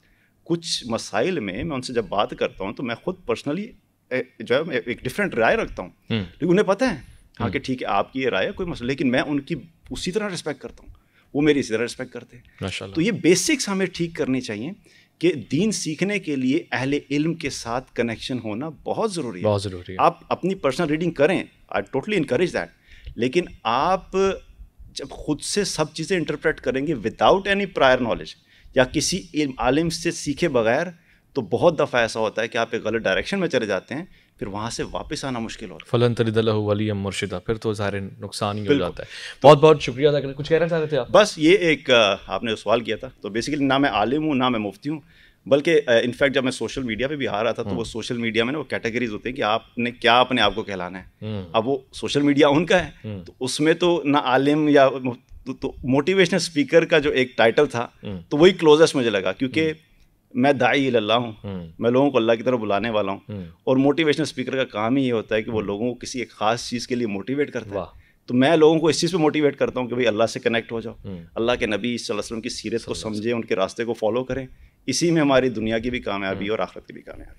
कुछ मसाइल में मैं उनसे जब बात करता हूँ तो मैं खुद पर्सनली जो है एक डिफरेंट राय रखता हूँ हम्म। लेकिन उन्हें पता है हम्म। हाँ कि ठीक है आपकी ये राय है कोई मसला लेकिन मैं उनकी उसी तरह रिस्पेक्ट करता हूँ वो मेरी इसी तरह रिस्पेक्ट करते हैं तो ये बेसिक्स हमें ठीक करनी चाहिए कि दीन सीखने के लिए अहले इल्म के साथ कनेक्शन होना बहुत ज़रूरी है बहुत ज़रूरी है आप अपनी पर्सनल रीडिंग करें आई टोटली इनक्रेज दैट लेकिन आप जब खुद से सब चीज़ें इंटरप्रेट करेंगे विदाउट एनी प्रायर नॉलेज या किसी आलिम से सीखे बगैर तो बहुत दफ़ा ऐसा होता है कि आप एक गलत डायरेक्शन में चले जाते हैं फिर वहाँ से वापस आना मुश्किल होता है फलन तरीदल्ला वली मुर्शिदा फिर तो सारे नुकसान ही हो जाता है बहुत बहुत शुक्रिया अदा कुछ कहना चाहते थे आप बस ये एक आपने सवाल किया था तो बेसिकली ना मैं आलिम हूँ ना मैं मुफ्ती हूँ बल्कि इनफैक्ट जब मैं सोशल मीडिया पे भी आ रहा था तो हम्म। वो सोशल मीडिया में ना वो कैटेगरीज होते हैं कि आपने क्या अपने आप को कहलाना है हम्म। अब वो सोशल मीडिया उनका है हम्म। तो उसमें तो ना आलिम या तो, तो मोटिवेशनल स्पीकर का जो एक टाइटल था तो वही क्लोजेस्ट मुझे लगा क्योंकि मैं दाई अल्लाह हूँ मैं लोगों को अल्लाह की तरफ बुलाने वाला हूँ और मोटिवेशनल स्पीकर का काम ही ये होता है कि वो लोगों को किसी एक खास चीज़ के लिए मोटिवेट करता है तो मैं लोगों को इस चीज़ पे मोटिवेट करता हूँ कि भाई अल्लाह से कनेक्ट हो जाओ अल्लाह के नबी वसल्लम की सीरत को समझें उनके रास्ते को फॉलो करें इसी में हमारी दुनिया की भी कामयाबी हम्म। और आखिरत की भी कामयाबी